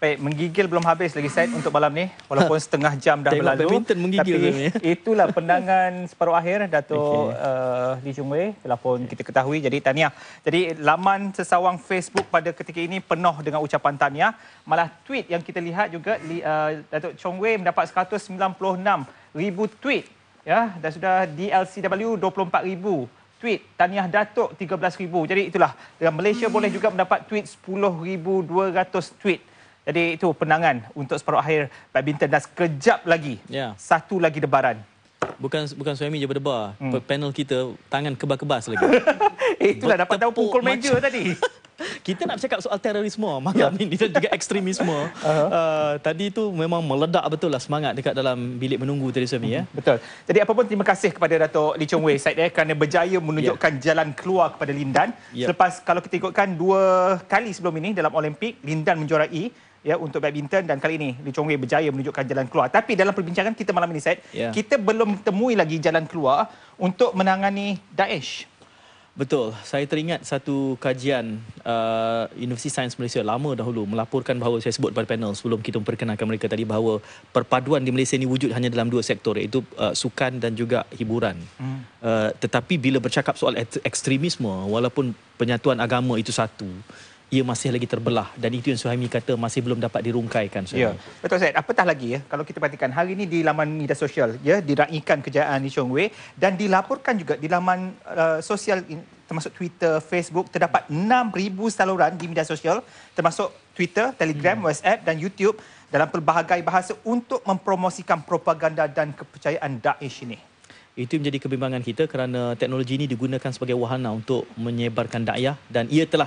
Baik, menggigil belum habis lagi set untuk malam ni walaupun setengah jam dah berlalu. Tapi itulah pendangan separuh akhir Dato okay. uh, eh, Lee Chung Wei telahpun kita ketahui jadi Tania Jadi laman sesawang Facebook pada ketika ini penuh dengan ucapan Tania Malah tweet yang kita lihat juga uh, Datuk Chung Wei mendapat 196,000 tweet ya dan sudah DLCW 24,000 tweet Taniah Datuk 13,000. Jadi itulah Malaysia boleh juga mendapat tweet 10,200 tweet. Jadi itu penangan untuk separuh akhir badminton dan sekejap lagi. Ya. Satu lagi debaran. Bukan bukan suami je berdebar. Hmm. Panel kita tangan kebas-kebas lagi. Itulah dapat tahu pukul meja macam... tadi. Kita nak cakap soal terorisme malam ini ya. dan juga ekstremisme. Uh -huh. uh, tadi itu memang meledak betul lah semangat dekat dalam bilik menunggu tadi suami. Ya? Hmm, betul. Jadi apapun terima kasih kepada Dato' Lee Chong Wei Syed ya, eh, kerana berjaya menunjukkan yeah. jalan keluar kepada Lindan. Yeah. Selepas kalau kita ikutkan dua kali sebelum ini dalam Olimpik, Lindan menjuarai ya untuk badminton dan kali ini Lee Chong Wei berjaya menunjukkan jalan keluar. Tapi dalam perbincangan kita malam ini Said, yeah. kita belum temui lagi jalan keluar untuk menangani Daesh. Betul. Saya teringat satu kajian uh, Universiti Sains Malaysia lama dahulu melaporkan bahawa saya sebut pada panel sebelum kita memperkenalkan mereka tadi bahawa perpaduan di Malaysia ini wujud hanya dalam dua sektor iaitu uh, sukan dan juga hiburan. Hmm. Uh, tetapi bila bercakap soal ekstremisme walaupun penyatuan agama itu satu ia masih lagi terbelah dan itu yang Suhaimi kata masih belum dapat dirungkaikan. Ya. Betul Syed, apatah lagi ya kalau kita perhatikan hari ini di laman media sosial ya diraikan kejayaan Lee Chong Wei dan dilaporkan juga di laman uh, sosial in, termasuk Twitter, Facebook terdapat 6000 saluran di media sosial termasuk Twitter, Telegram, hmm. WhatsApp dan YouTube dalam pelbagai bahasa untuk mempromosikan propaganda dan kepercayaan Daesh ini. Itu menjadi kebimbangan kita kerana teknologi ini digunakan sebagai wahana untuk menyebarkan dakwah dan ia telah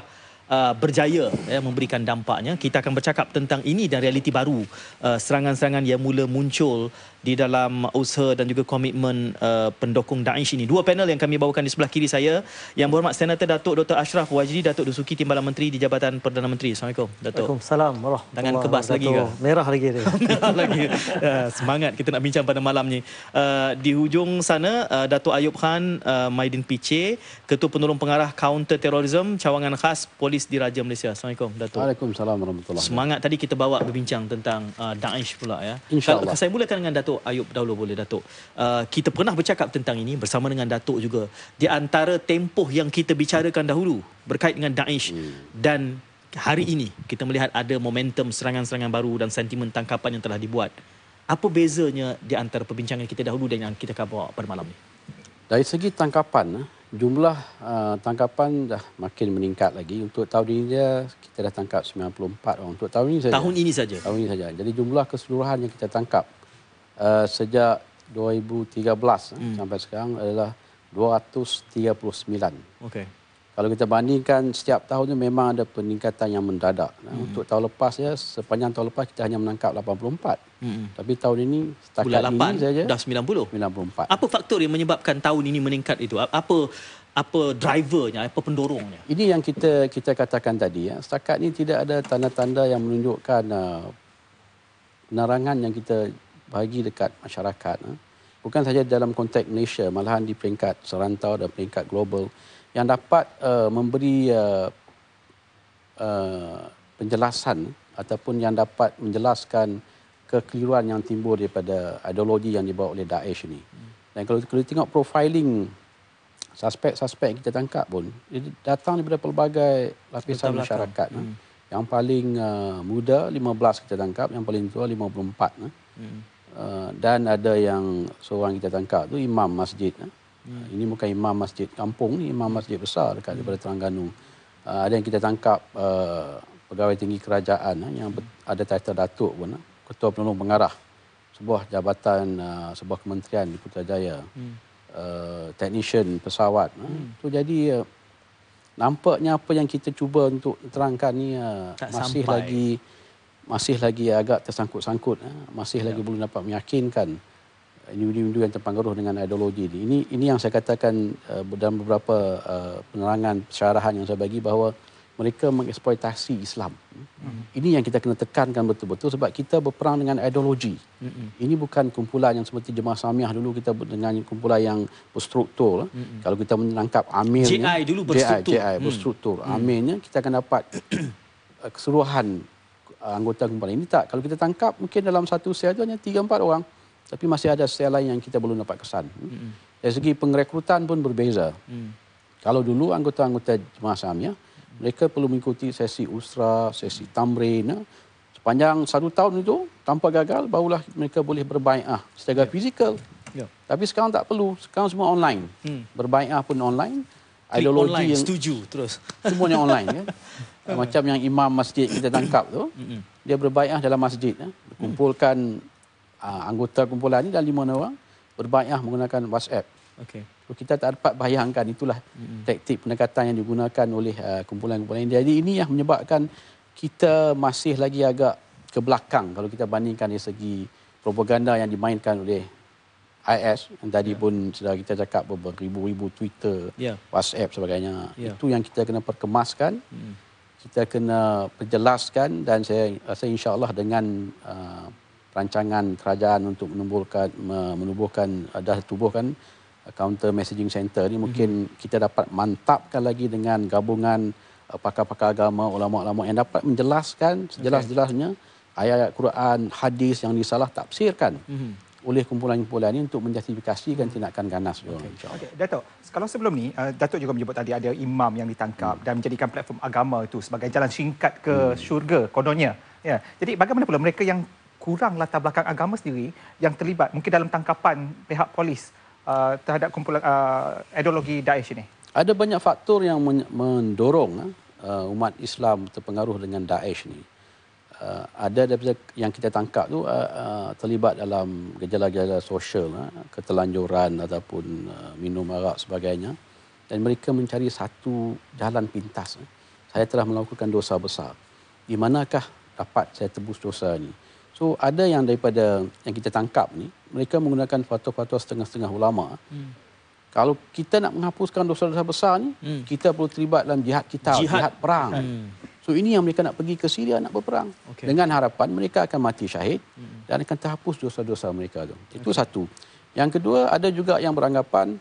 Uh, berjaya ya, memberikan dampaknya. Kita akan bercakap tentang ini dan realiti baru uh, serangan-serangan uh, yang mula muncul di dalam usaha dan juga komitmen uh, pendukung Daesh ini. Dua panel yang kami bawakan di sebelah kiri saya. Yang berhormat Senator Datuk Dr. Ashraf Wajdi, Datuk Dusuki Timbalan Menteri di Jabatan Perdana Menteri. Assalamualaikum, Datuk. Assalamualaikum. Marah. Dengan kebas lagi ke? Merah lagi. Dia. merah lagi. Uh, semangat kita nak bincang pada malam ni. Uh, di hujung sana, uh, Datuk Ayub Khan uh, Maidin Piche, Ketua Penolong Pengarah Counter Terrorism, Cawangan Khas Polis di Raja Malaysia. Assalamualaikum Datuk. Waalaikumsalam warahmatullahi. Semangat tadi kita bawa berbincang tentang uh, Daesh pula ya. Insya-Allah. saya mulakan dengan Datuk Ayub dahulu boleh Datuk. Uh, kita pernah bercakap tentang ini bersama dengan Datuk juga di antara tempoh yang kita bicarakan dahulu berkait dengan Daesh hmm. dan hari ini kita melihat ada momentum serangan-serangan baru dan sentimen tangkapan yang telah dibuat. Apa bezanya di antara perbincangan kita dahulu dan yang kita akan bawa pada malam ini? Dari segi tangkapan, eh, jumlah uh, tangkapan dah makin meningkat lagi untuk tahun ini dia kita dah tangkap 94 orang untuk tahun ini saja tahun ini saja tahun ini saja jadi jumlah keseluruhan yang kita tangkap uh, sejak 2013 hmm. sampai sekarang adalah 239 okey kalau kita bandingkan setiap tahun itu memang ada peningkatan yang mendadak. Hmm. Untuk tahun lepas ya sepanjang tahun lepas kita hanya menangkap 84. Hmm. Tapi tahun ini setakat ini saja dah 90. 94. Apa faktor yang menyebabkan tahun ini meningkat itu? Apa apa drivernya, apa pendorongnya? Ini yang kita kita katakan tadi ya. Setakat ini tidak ada tanda-tanda yang menunjukkan uh, penerangan uh, yang kita bagi dekat masyarakat. Uh. Bukan saja dalam konteks Malaysia, malahan di peringkat serantau dan peringkat global yang dapat uh, memberi uh, uh, penjelasan ataupun yang dapat menjelaskan kekeliruan yang timbul daripada ideologi yang dibawa oleh Daesh ini. Dan kalau kita tengok profiling suspek-suspek yang kita tangkap pun, dia datang daripada pelbagai lapisan Betul masyarakat. Ya. Hmm. Yang paling uh, muda 15 kita tangkap, yang paling tua 54. Ya. Hmm. Uh, dan ada yang seorang kita tangkap tu imam masjid. Uh, Hmm. Ini bukan imam masjid kampung ni, imam masjid besar dekat hmm. daripada Terengganu. Uh, ada yang kita tangkap uh, pegawai tinggi kerajaan uh, yang ber- ada title datuk pun, uh, ketua penolong pengarah sebuah jabatan uh, sebuah kementerian di Putrajaya. Hmm. Uh, technician pesawat. Uh, hmm. Tu jadi uh, nampaknya apa yang kita cuba untuk terangkan ni uh, masih sampai. lagi masih lagi agak tersangkut-sangkut, uh, masih ya. lagi belum dapat meyakinkan individu-individu yang terpengaruh dengan ideologi ini. Ini ini yang saya katakan uh, dalam beberapa uh, penerangan syarahan yang saya bagi bahawa mereka mengeksploitasi Islam. Mm-hmm. Ini yang kita kena tekankan betul-betul sebab kita berperang dengan ideologi. Mm-hmm. Ini bukan kumpulan yang seperti Jemaah Samiah dulu kita dengan kumpulan yang berstruktur. Mm-hmm. Kalau kita menangkap amirnya... JI dulu berstruktur. JI, JI hmm. berstruktur. Mm-hmm. Amirnya kita akan dapat eh, keseluruhan anggota kumpulan ini. Tak, kalau kita tangkap mungkin dalam satu sel itu hanya 3-4 orang. mm tapi masih ada sel lain yang kita belum dapat kesan. Mm-hmm. Dari segi pengrekrutan pun berbeza. Mm. Kalau dulu anggota-anggota jemaah Samia, mm. mereka perlu mengikuti sesi usra, sesi tamrin. Ya. Sepanjang satu tahun itu, tanpa gagal, barulah mereka boleh berbaikah secara yeah. fizikal. Yeah. Tapi sekarang tak perlu. Sekarang semua online. Mm. Berbaikah pun online. Klik ideologi online, yang setuju terus. Semuanya online. Ya. Macam yang imam masjid kita tangkap tu, mm-hmm. dia berbaikah dalam masjid. Ya. Kumpulkan uh, anggota kumpulan ini dan lima orang berbaikah menggunakan WhatsApp. Okey. So, kita tak dapat bayangkan itulah mm-hmm. taktik pendekatan yang digunakan oleh uh, kumpulan-kumpulan ini. Jadi ini yang menyebabkan kita masih lagi agak ke belakang kalau kita bandingkan dari segi propaganda yang dimainkan oleh IS yang tadi yeah. pun sudah kita cakap beribu-ribu Twitter, yeah. WhatsApp sebagainya. Yeah. Itu yang kita kena perkemaskan. Mm. Kita kena perjelaskan dan saya rasa insya-Allah dengan uh, rancangan kerajaan untuk menumbuhkan menubuhkan dah tubuhkan counter messaging center ini mungkin mm-hmm. kita dapat mantapkan lagi dengan gabungan eh, pakar-pakar agama ulama-ulama yang dapat menjelaskan sejelas-jelasnya okay. ayat-ayat Quran hadis yang disalah tafsirkan mm-hmm oleh kumpulan-kumpulan ini untuk menjustifikasikan mhm. tindakan ganas okay. okay. Datuk, kalau sebelum ni eh, Datuk juga menyebut tadi ada imam yang ditangkap hmm. dan menjadikan platform agama itu sebagai jalan singkat ke hmm. syurga kononnya. Ya. Jadi bagaimana pula mereka yang kurang latar belakang agama sendiri yang terlibat mungkin dalam tangkapan pihak polis uh, terhadap kumpulan uh, ideologi Daesh ini? Ada banyak faktor yang mendorong eh, uh, umat Islam terpengaruh dengan Daesh ini. Uh, ada daripada yang kita tangkap tu uh, uh, terlibat dalam gejala-gejala sosial, uh, ketelanjuran ataupun uh, minum arak sebagainya. Dan mereka mencari satu jalan pintas. Uh. Saya telah melakukan dosa besar. Di manakah dapat saya tebus dosa ini? So ada yang daripada yang kita tangkap ni, mereka menggunakan fatwa-fatwa setengah-setengah ulama. Hmm. Kalau kita nak menghapuskan dosa-dosa besar ni, hmm. kita perlu terlibat dalam jihad kita, jihad. jihad perang. Hmm. So ini yang mereka nak pergi ke Syria nak berperang. Okay. Dengan harapan mereka akan mati syahid hmm. dan akan terhapus dosa-dosa mereka tu. Itu satu. Yang kedua, ada juga yang beranggapan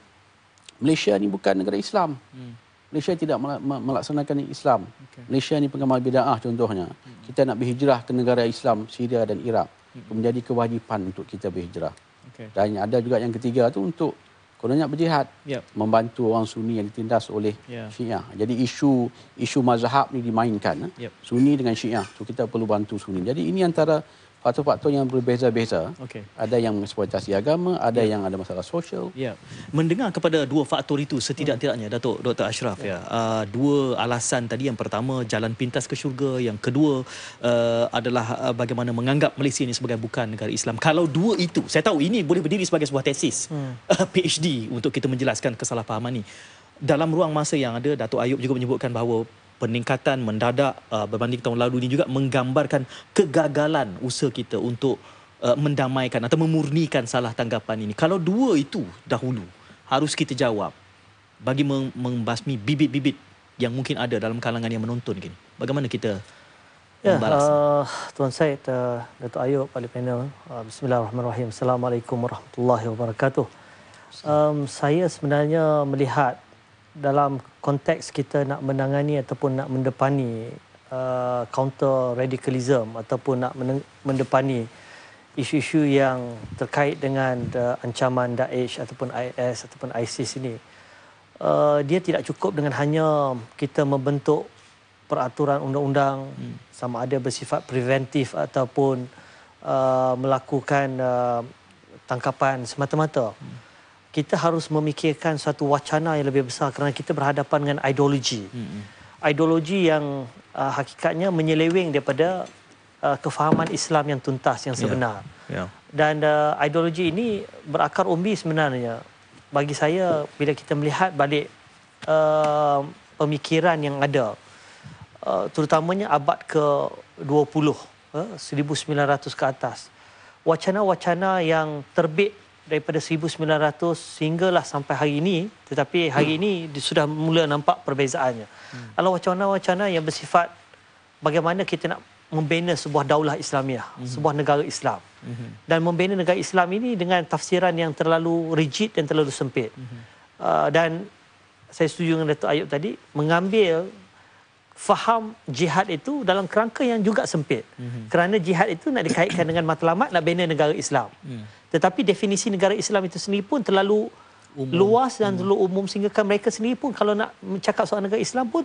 Malaysia ni bukan negara Islam. Hmm. Malaysia tidak melaksanakan Islam. Okay. Malaysia ini pengamal bid'ah contohnya. Hmm. Kita nak berhijrah ke negara Islam, Syria dan Iraq. Hmm. Menjadi kewajipan untuk kita berhijrah. Okay. Dan ada juga yang ketiga tu untuk kononnya berjihad. Yep. Membantu orang Sunni yang ditindas oleh yeah. Syiah. Jadi isu isu mazhab ni dimainkan. Eh? Yep. Sunni dengan Syiah. So kita perlu bantu Sunni. Jadi ini antara faktor-faktor yang berbeza-beza. Okay. Ada yang eksploitasi agama, ada yeah. yang ada masalah sosial. Yeah. Mendengar kepada dua faktor itu setidak-tidaknya, Datuk Dr. Ashraf, yeah. ya, uh, dua alasan tadi yang pertama, jalan pintas ke syurga. Yang kedua uh, adalah uh, bagaimana menganggap Malaysia ini sebagai bukan negara Islam. Kalau dua itu, saya tahu ini boleh berdiri sebagai sebuah tesis, hmm. Uh, PhD untuk kita menjelaskan kesalahpahaman ini. Dalam ruang masa yang ada, Datuk Ayub juga menyebutkan bahawa peningkatan mendadak uh, berbanding tahun lalu ini juga menggambarkan kegagalan usaha kita untuk uh, mendamaikan atau memurnikan salah tanggapan ini. Kalau dua itu dahulu harus kita jawab bagi mem- membasmi bibit-bibit yang mungkin ada dalam kalangan yang menonton gini. Bagaimana kita Ya, uh, Tuan Syed, uh, Dato' Ayub, Pali Panel, uh, Bismillahirrahmanirrahim. Assalamualaikum warahmatullahi wabarakatuh. Um, saya sebenarnya melihat dalam konteks kita nak menangani ataupun nak mendepani uh, counter radicalism ataupun nak mendepani isu-isu yang terkait dengan uh, ancaman Daesh ataupun IS ataupun ISIS ini uh, dia tidak cukup dengan hanya kita membentuk peraturan undang-undang hmm. sama ada bersifat preventif ataupun uh, melakukan uh, tangkapan semata-mata hmm kita harus memikirkan satu wacana yang lebih besar kerana kita berhadapan dengan ideologi. Hmm. Ideologi yang uh, hakikatnya menyeleweng daripada uh, kefahaman Islam yang tuntas, yang ya. sebenar. Yeah. Yeah. Dan uh, ideologi ini berakar umbi sebenarnya. Bagi saya, bila kita melihat balik uh, pemikiran yang ada, uh, terutamanya abad ke-20, uh, 1900 ke atas, wacana-wacana yang terbit daripada 1900 sehinggalah sampai hari ini tetapi hari hmm. ini sudah mula nampak perbezaannya. Hmm. Alah wacana-wacana yang bersifat bagaimana kita nak membina sebuah daulah Islamiah, hmm. sebuah negara Islam. Hmm. Dan membina negara Islam ini dengan tafsiran yang terlalu rigid dan terlalu sempit. Hmm. Uh, dan saya setuju dengan Datuk Ayub tadi mengambil faham jihad itu dalam kerangka yang juga sempit. Hmm. Kerana jihad itu nak dikaitkan dengan matlamat nak bina negara Islam. Hmm. Tetapi definisi negara Islam itu sendiri pun terlalu umum. luas dan terlalu umum sehingga kan mereka sendiri pun kalau nak cakap soal negara Islam pun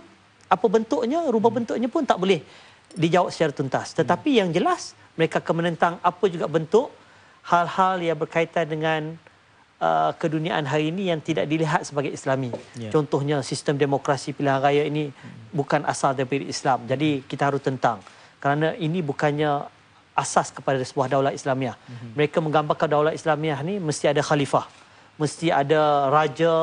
apa bentuknya, rupa hmm. bentuknya pun tak boleh dijawab secara tuntas. Tetapi hmm. yang jelas mereka akan menentang apa juga bentuk hal-hal yang berkaitan dengan Uh, keduniaan hari ini yang tidak dilihat sebagai islami. Yeah. Contohnya sistem demokrasi pilihan raya ini mm. bukan asal daripada Islam. Jadi kita harus tentang. Kerana ini bukannya asas kepada sebuah daulah Islamiah. Mm-hmm. Mereka menggambarkan daulah Islamiah ni mesti ada khalifah. Mesti ada raja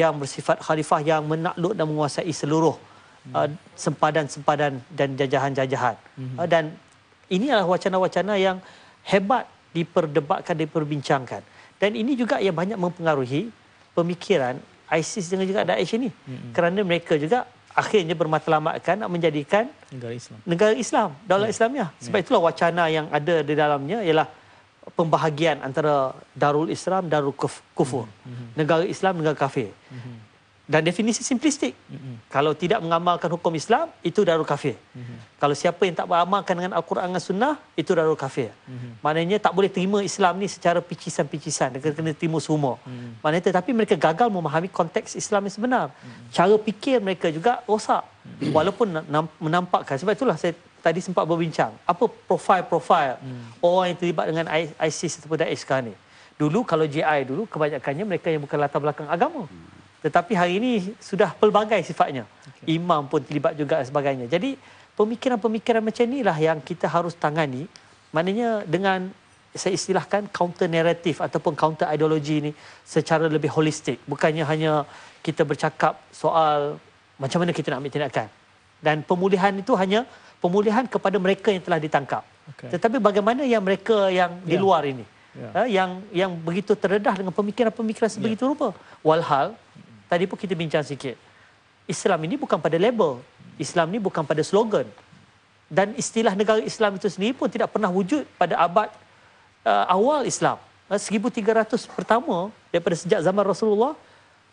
yang bersifat khalifah yang menakluk dan menguasai seluruh mm-hmm. uh, sempadan-sempadan dan jajahan-jajahan. Mm-hmm. Uh, dan ini adalah wacana-wacana yang hebat diperdebatkan, diperbincangkan. Dan ini juga yang banyak mempengaruhi pemikiran ISIS dengan juga Daesh ini. Mm-hmm. Kerana mereka juga akhirnya bermatlamatkan nak menjadikan negara Islam. Negara Islam, daulah ya. Islamnya. Ya. Sebab ya. itulah wacana yang ada di dalamnya ialah pembahagian antara Darul Islam Darul Kufur. Mm -hmm. Negara Islam negara kafir. Mm -hmm dan definisi simplistik. Mm-hmm. Kalau tidak mengamalkan hukum Islam, itu darul kafir. Mm-hmm. Kalau siapa yang tak beramalkan dengan Al-Quran dan Sunnah, itu darul kafir. Mm-hmm. Maknanya tak boleh terima Islam ni secara picisan-picisan. Mereka kena terima semua. Mm-hmm. Maknanya tetapi mereka gagal memahami konteks Islam yang sebenar. Mm-hmm. Cara fikir mereka juga rosak. Mm-hmm. Walaupun menampakkan. Sebab itulah saya tadi sempat berbincang. Apa profil-profil mm-hmm. orang yang terlibat dengan ISIS ataupun Daesh sekarang ni? Dulu kalau JI dulu, kebanyakannya mereka yang bukan latar belakang agama. Mm-hmm. Tetapi hari ini sudah pelbagai sifatnya. Okay. Imam pun terlibat juga dan sebagainya. Jadi pemikiran-pemikiran macam inilah yang kita harus tangani. Maknanya dengan saya istilahkan counter narrative ataupun counter ideologi ini secara lebih holistik. Bukannya hanya kita bercakap soal macam mana kita nak ambil tindakan. Dan pemulihan itu hanya pemulihan kepada mereka yang telah ditangkap. Okay. Tetapi bagaimana yang mereka yang yeah. di ya. luar ini. Yeah. Ya. yang yang begitu terdedah dengan pemikiran-pemikiran sebegitu yeah. rupa. Walhal Tadi pun kita bincang sikit. Islam ini bukan pada label. Islam ini bukan pada slogan. Dan istilah negara Islam itu sendiri pun tidak pernah wujud pada abad uh, awal Islam. Uh, 1300 pertama daripada sejak zaman Rasulullah,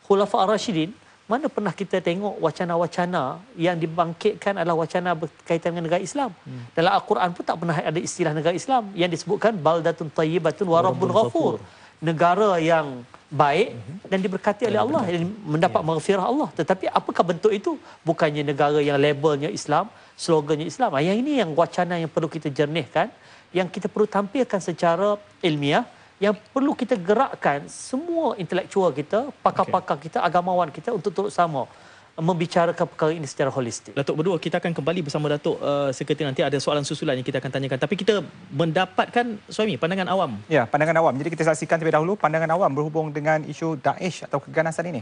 Khulafah Ar-Rashidin, mana pernah kita tengok wacana-wacana yang dibangkitkan adalah wacana berkaitan dengan negara Islam. Hmm. Dalam Al-Quran pun tak pernah ada istilah negara Islam yang disebutkan baldatun tayyibatun Warabun ghafur. Negara yang baik mhm. dan diberkati oleh Allah dan mendapat maghfirah Allah. Tetapi apakah bentuk itu? Bukannya negara yang labelnya Islam, slogannya Islam. Ah, yang ini yang wacana yang perlu kita jernihkan, yang kita perlu tampilkan secara ilmiah, yang perlu kita gerakkan semua intelektual kita, pakar-pakar kita, agamawan kita untuk turut sama membicarakan perkara ini secara holistik. Datuk berdua, kita akan kembali bersama Datuk uh, Sekretari nanti ada soalan susulan yang kita akan tanyakan. Tapi kita mendapatkan, Suami, pandangan awam. Ya, pandangan awam. Jadi kita saksikan terlebih dahulu pandangan awam berhubung dengan isu Daesh atau keganasan ini.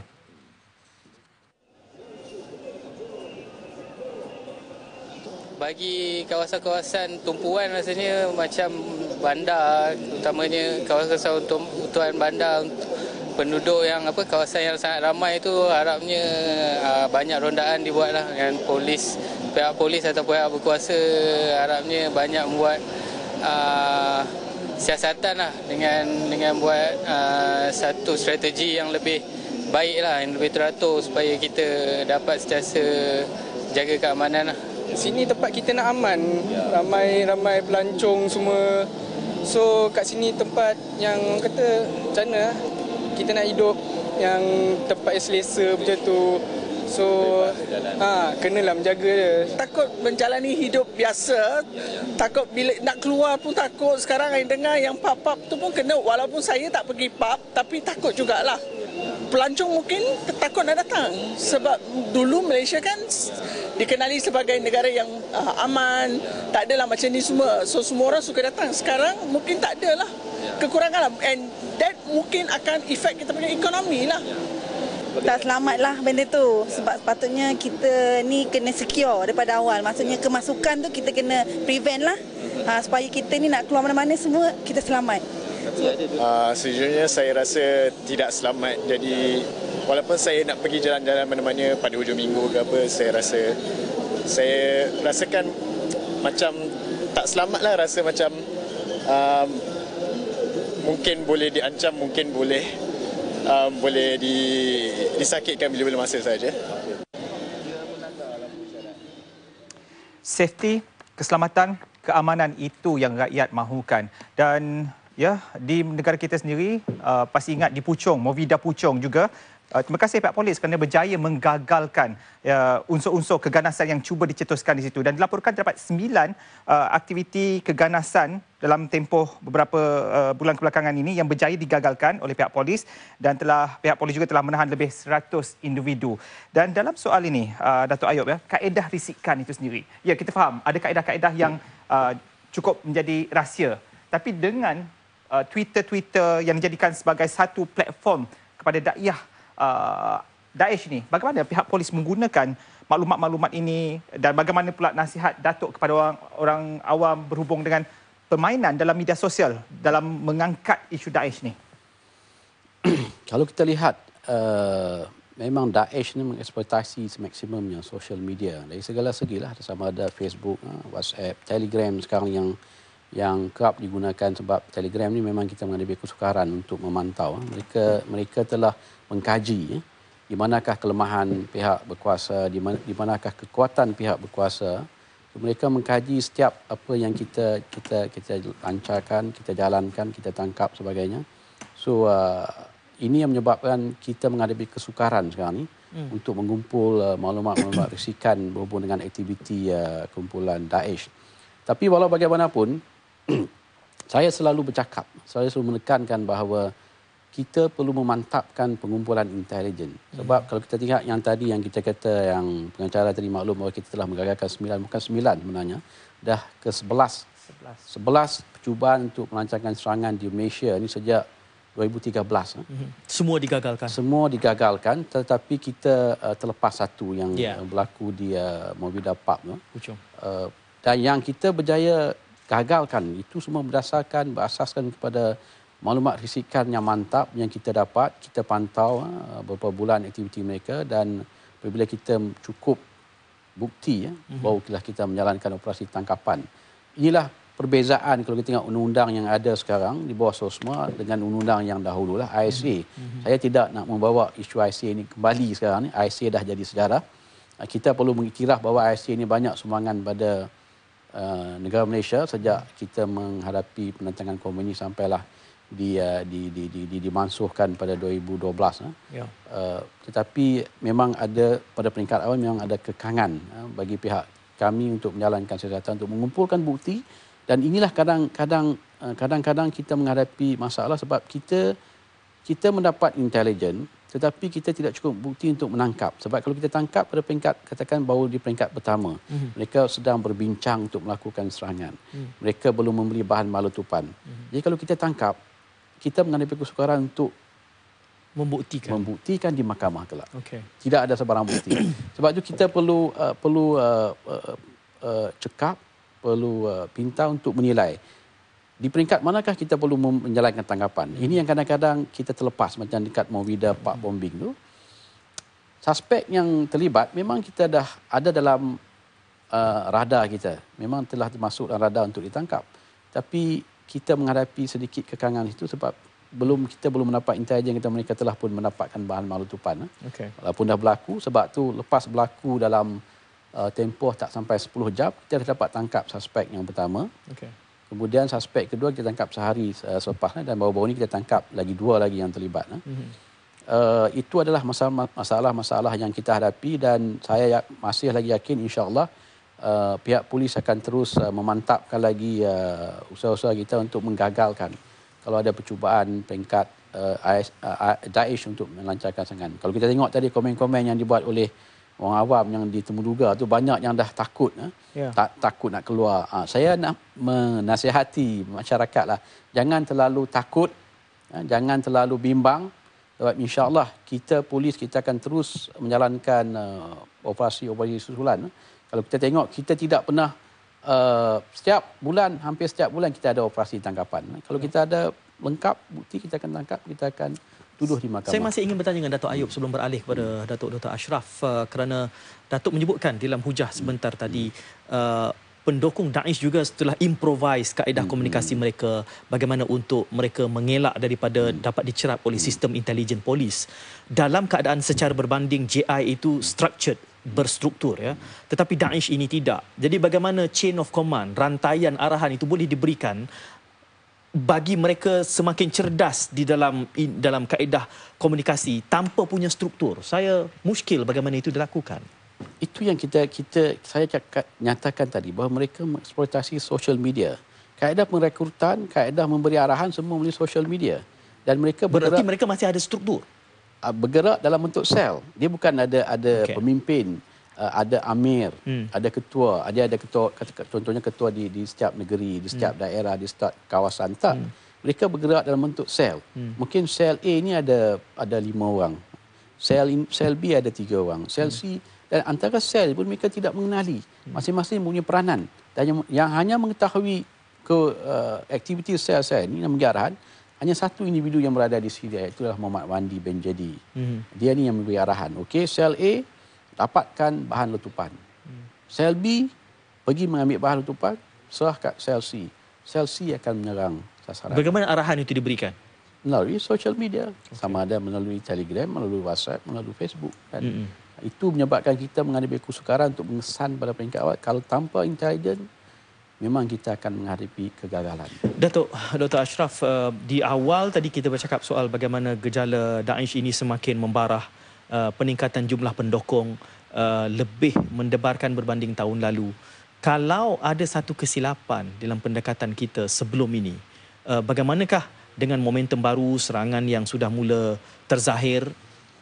Bagi kawasan-kawasan tumpuan rasanya macam bandar, utamanya kawasan-kawasan tumpuan bandar penduduk yang apa kawasan yang sangat ramai itu harapnya uh, banyak rondaan dibuatlah dengan polis pihak polis atau pihak berkuasa harapnya banyak membuat uh, ah, siasatan lah dengan dengan buat uh, satu strategi yang lebih baik lah yang lebih teratur supaya kita dapat secara jaga keamanan lah. Sini tempat kita nak aman, ramai-ramai pelancong semua. So kat sini tempat yang kata macam mana? kita nak hidup yang tempat yang selesa macam tu. So, ha, kenalah menjaga dia. Takut menjalani hidup biasa, takut bila nak keluar pun takut. Sekarang saya dengar yang papap tu pun kena walaupun saya tak pergi pub tapi takut jugalah. Pelancong mungkin takut nak datang sebab dulu Malaysia kan dikenali sebagai negara yang ah, aman, tak adalah macam ni semua. So, semua orang suka datang. Sekarang mungkin tak adalah kekuranganlah and mungkin akan efek kita punya ekonomi lah. Tak selamat lah benda tu sebab sepatutnya kita ni kena secure daripada awal. Maksudnya kemasukan tu kita kena prevent lah ha, supaya kita ni nak keluar mana-mana semua kita selamat. Uh, sejujurnya saya rasa tidak selamat jadi walaupun saya nak pergi jalan-jalan mana-mana pada hujung minggu ke apa saya rasa saya rasakan macam tak selamat lah rasa macam um, mungkin boleh diancam, mungkin boleh um, boleh di, disakitkan bila-bila masa saja. Safety, keselamatan, keamanan itu yang rakyat mahukan dan ya di negara kita sendiri uh, pasti ingat di Puchong, Movida Puchong juga Uh, terima kasih pihak polis kerana berjaya menggagalkan uh, unsur-unsur keganasan yang cuba dicetuskan di situ dan dilaporkan terdapat sembilan uh, aktiviti keganasan dalam tempoh beberapa uh, bulan kebelakangan ini yang berjaya digagalkan oleh pihak polis dan telah pihak polis juga telah menahan lebih seratus individu. Dan dalam soal ini uh, Datuk Ayub ya, kaedah risikan itu sendiri. Ya, kita faham ada kaedah-kaedah yang uh, cukup menjadi rahsia. Tapi dengan uh, Twitter-Twitter yang dijadikan sebagai satu platform kepada dakwah Uh, Daesh ni bagaimana pihak polis menggunakan maklumat-maklumat ini dan bagaimana pula nasihat datuk kepada orang orang awam berhubung dengan permainan dalam media sosial dalam mengangkat isu Daesh ni kalau kita lihat uh, memang Daesh ni mengeksploitasi semaksimumnya social media dari segala segi segilah sama ada Facebook uh, WhatsApp Telegram sekarang yang yang kerap digunakan sebab Telegram ni memang kita mengalami kesukaran untuk memantau. Eh. Mereka mereka telah mengkaji ya, di manakah kelemahan pihak berkuasa, di mana di manakah kekuatan pihak berkuasa. So, mereka mengkaji setiap apa yang kita kita kita lancarkan, kita jalankan, kita tangkap sebagainya. So uh, ini yang menyebabkan kita menghadapi kesukaran sekarang ni hmm. untuk mengumpul uh, maklumat-maklumat risikan berhubung dengan aktiviti uh, kumpulan Daesh. Tapi walau bagaimanapun, saya selalu bercakap, saya selalu menekankan bahawa kita perlu memantapkan pengumpulan intelijen. Hmm. Sebab kalau kita tengok yang tadi yang kita kata yang pengacara tadi maklum bahawa kita telah menggagalkan sembilan, bukan sembilan sebenarnya, dah ke sebelas. Sebelas percubaan untuk melancarkan serangan di Malaysia ini sejak 2013. Eh. Hmm. Semua digagalkan. Semua digagalkan tetapi kita eh, terlepas satu yang yeah. berlaku di uh, eh, Mobida Park. Uh, dan yang kita berjaya gagalkan itu semua berdasarkan berasaskan kepada maklumat risikan yang mantap yang kita dapat kita pantau ha, beberapa bulan aktiviti mereka dan apabila kita cukup bukti ya mhm. bahawa kita, menjalankan operasi tangkapan inilah perbezaan kalau kita tengok undang-undang yang ada sekarang di bawah SOSMA dengan undang-undang yang dahulu lah ISA. Mhm. Mhm. Saya tidak nak membawa isu ISA ini kembali sekarang ni. ISA dah jadi sejarah. Kita perlu mengiktiraf bahawa ISA ini banyak sumbangan pada uh, negara Malaysia sejak kita menghadapi penentangan komunis sampailah di uh, di di di, di dimansuhkan pada 2012 eh. ya. Uh, tetapi memang ada pada peringkat awal memang ada kekangan uh, bagi pihak kami untuk menjalankan siasatan untuk mengumpulkan bukti dan inilah kadang-kadang uh, kadang-kadang kita menghadapi masalah sebab kita kita mendapat intelligence tetapi kita tidak cukup bukti untuk menangkap sebab kalau kita tangkap pada peringkat katakan baru di peringkat pertama mm -hmm. mereka sedang berbincang untuk melakukan serangan mm -hmm. mereka belum membeli bahan malutupan mm -hmm. jadi kalau kita tangkap kita mengalami kesukaran untuk membuktikan membuktikan di mahkamah kelak okay. tidak ada sebarang bukti sebab itu kita perlu uh, perlu uh, uh, uh, cekap perlu uh, pintar untuk menilai di peringkat manakah kita perlu menjalankan tanggapan? Ini yang kadang-kadang kita terlepas macam dekat Mawida Pak Bombing tu. Suspek yang terlibat memang kita dah ada dalam uh, radar kita. Memang telah masuk dalam radar untuk ditangkap. Tapi kita menghadapi sedikit kekangan itu sebab belum kita belum mendapat intelijen kita mereka telah pun mendapatkan bahan malutupan. Eh. Okay. Walaupun dah berlaku sebab tu lepas berlaku dalam uh, tempoh tak sampai 10 jam kita dah dapat tangkap suspek yang pertama. Okay. Kemudian suspek kedua kita tangkap sehari uh, selepas dan baru-baru ini kita tangkap lagi dua lagi yang terlibat. Uh. Mm-hmm. Uh, itu adalah masalah-masalah yang kita hadapi dan saya ya, masih lagi yakin insyaAllah uh, pihak polis akan terus uh, memantapkan lagi uh, usaha-usaha kita untuk menggagalkan kalau ada percubaan peringkat uh, Daesh untuk melancarkan serangan. Kalau kita tengok tadi komen-komen yang dibuat oleh orang awam yang ditemuduga tu banyak yang dah takut eh? Ya. tak takut nak keluar ha, saya nak menasihati masyarakatlah jangan terlalu takut eh? jangan terlalu bimbang sebab insyaallah kita polis kita akan terus menjalankan uh, operasi operasi susulan eh. kalau kita tengok kita tidak pernah uh, setiap bulan hampir setiap bulan kita ada operasi tangkapan kalau ya. kita ada lengkap bukti kita akan tangkap kita akan dituduh di mahkamah. Saya masih ingin bertanya dengan Datuk Ayub sebelum beralih kepada Datuk Dr. Ashraf uh, kerana Datuk menyebutkan dalam hujah sebentar tadi uh, pendukung Daesh juga setelah improvise kaedah hmm. komunikasi mereka bagaimana untuk mereka mengelak daripada hmm. dapat dicerap oleh hmm. sistem intelijen polis. Dalam keadaan secara berbanding JI itu structured berstruktur ya tetapi Daesh ini tidak. Jadi bagaimana chain of command rantaian arahan itu boleh diberikan bagi mereka semakin cerdas di dalam dalam kaedah komunikasi tanpa punya struktur. Saya muskil bagaimana itu dilakukan. Itu yang kita kita saya cakap, nyatakan tadi bahawa mereka mengeksploitasi social media. Kaedah merekrutan, kaedah memberi arahan semua melalui social media. Dan mereka bergerak, Berarti mereka masih ada struktur. Ah, bergerak dalam bentuk sel. Dia bukan ada ada okay. pemimpin uh, ada amir, hmm. ada ketua, ada ada ketua kata, contohnya ketua di di setiap negeri, di setiap hmm. daerah, di setiap kawasan tak. Hmm. Mereka bergerak dalam bentuk sel. Hmm. Mungkin sel A ini ada ada lima orang. Sel in, sel B ada tiga orang. Sel hmm. C dan antara sel pun mereka tidak mengenali hmm. masing-masing mempunyai peranan dan yang, yang hanya mengetahui ke uh, aktiviti sel-sel ini namanya arahan hanya satu individu yang berada di sini iaitu Muhammad Wandi bin Hmm. Dia ni yang memberi arahan. Okey, sel A dapatkan bahan letupan. Hmm. Sel B pergi mengambil bahan letupan, serah kat sel C. Sel C akan menyerang sasaran. Bagaimana arahan itu diberikan? Melalui social media. Okay. Sama ada melalui Telegram, melalui WhatsApp, melalui Facebook. Kan? Hmm. Itu menyebabkan kita menghadapi kesukaran untuk mengesan pada peringkat awal. Kalau tanpa intelligence, memang kita akan menghadapi kegagalan. Datuk Dr. Ashraf, eh, di awal tadi kita bercakap soal bagaimana gejala Daesh ini semakin membarah. Uh, peningkatan jumlah pendokong uh, lebih mendebarkan berbanding tahun lalu. Kalau ada satu kesilapan dalam pendekatan kita sebelum ini, uh, bagaimanakah dengan momentum baru serangan yang sudah mula terzahir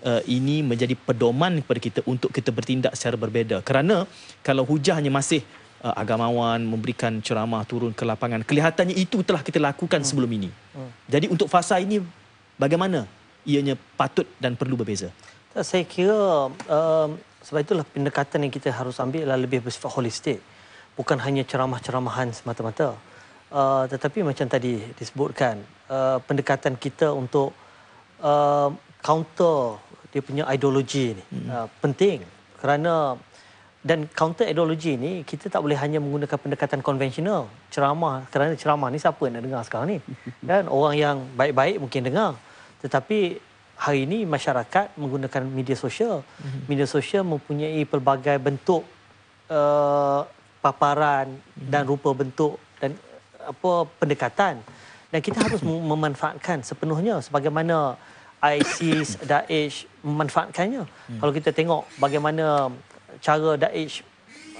uh, ini menjadi pedoman kepada kita untuk kita bertindak secara berbeza? Kerana kalau hujahnya masih uh, agamawan memberikan ceramah turun ke lapangan, kelihatannya itu telah kita lakukan hmm. sebelum ini. Hmm. Jadi untuk fasa ini bagaimana ianya patut dan perlu berbeza? Tak, saya kira um, sebab itulah pendekatan yang kita harus ambil adalah lebih bersifat holistik. Bukan hanya ceramah-ceramahan semata-mata. Uh, tetapi macam tadi disebutkan, uh, pendekatan kita untuk uh, counter dia punya ideologi ini hmm. uh, penting. Kerana dan counter ideologi ini kita tak boleh hanya menggunakan pendekatan konvensional ceramah kerana ceramah ni siapa yang nak dengar sekarang ni dan orang yang baik-baik mungkin dengar tetapi hari ini masyarakat menggunakan media sosial. Mm-hmm. Media sosial mempunyai pelbagai bentuk uh, paparan mm-hmm. dan rupa bentuk dan eh, apa pendekatan. Dan kita harus memanfaatkan sepenuhnya sebagaimana ISIS, Daesh memanfaatkannya. Mm. Kalau kita tengok bagaimana cara Daesh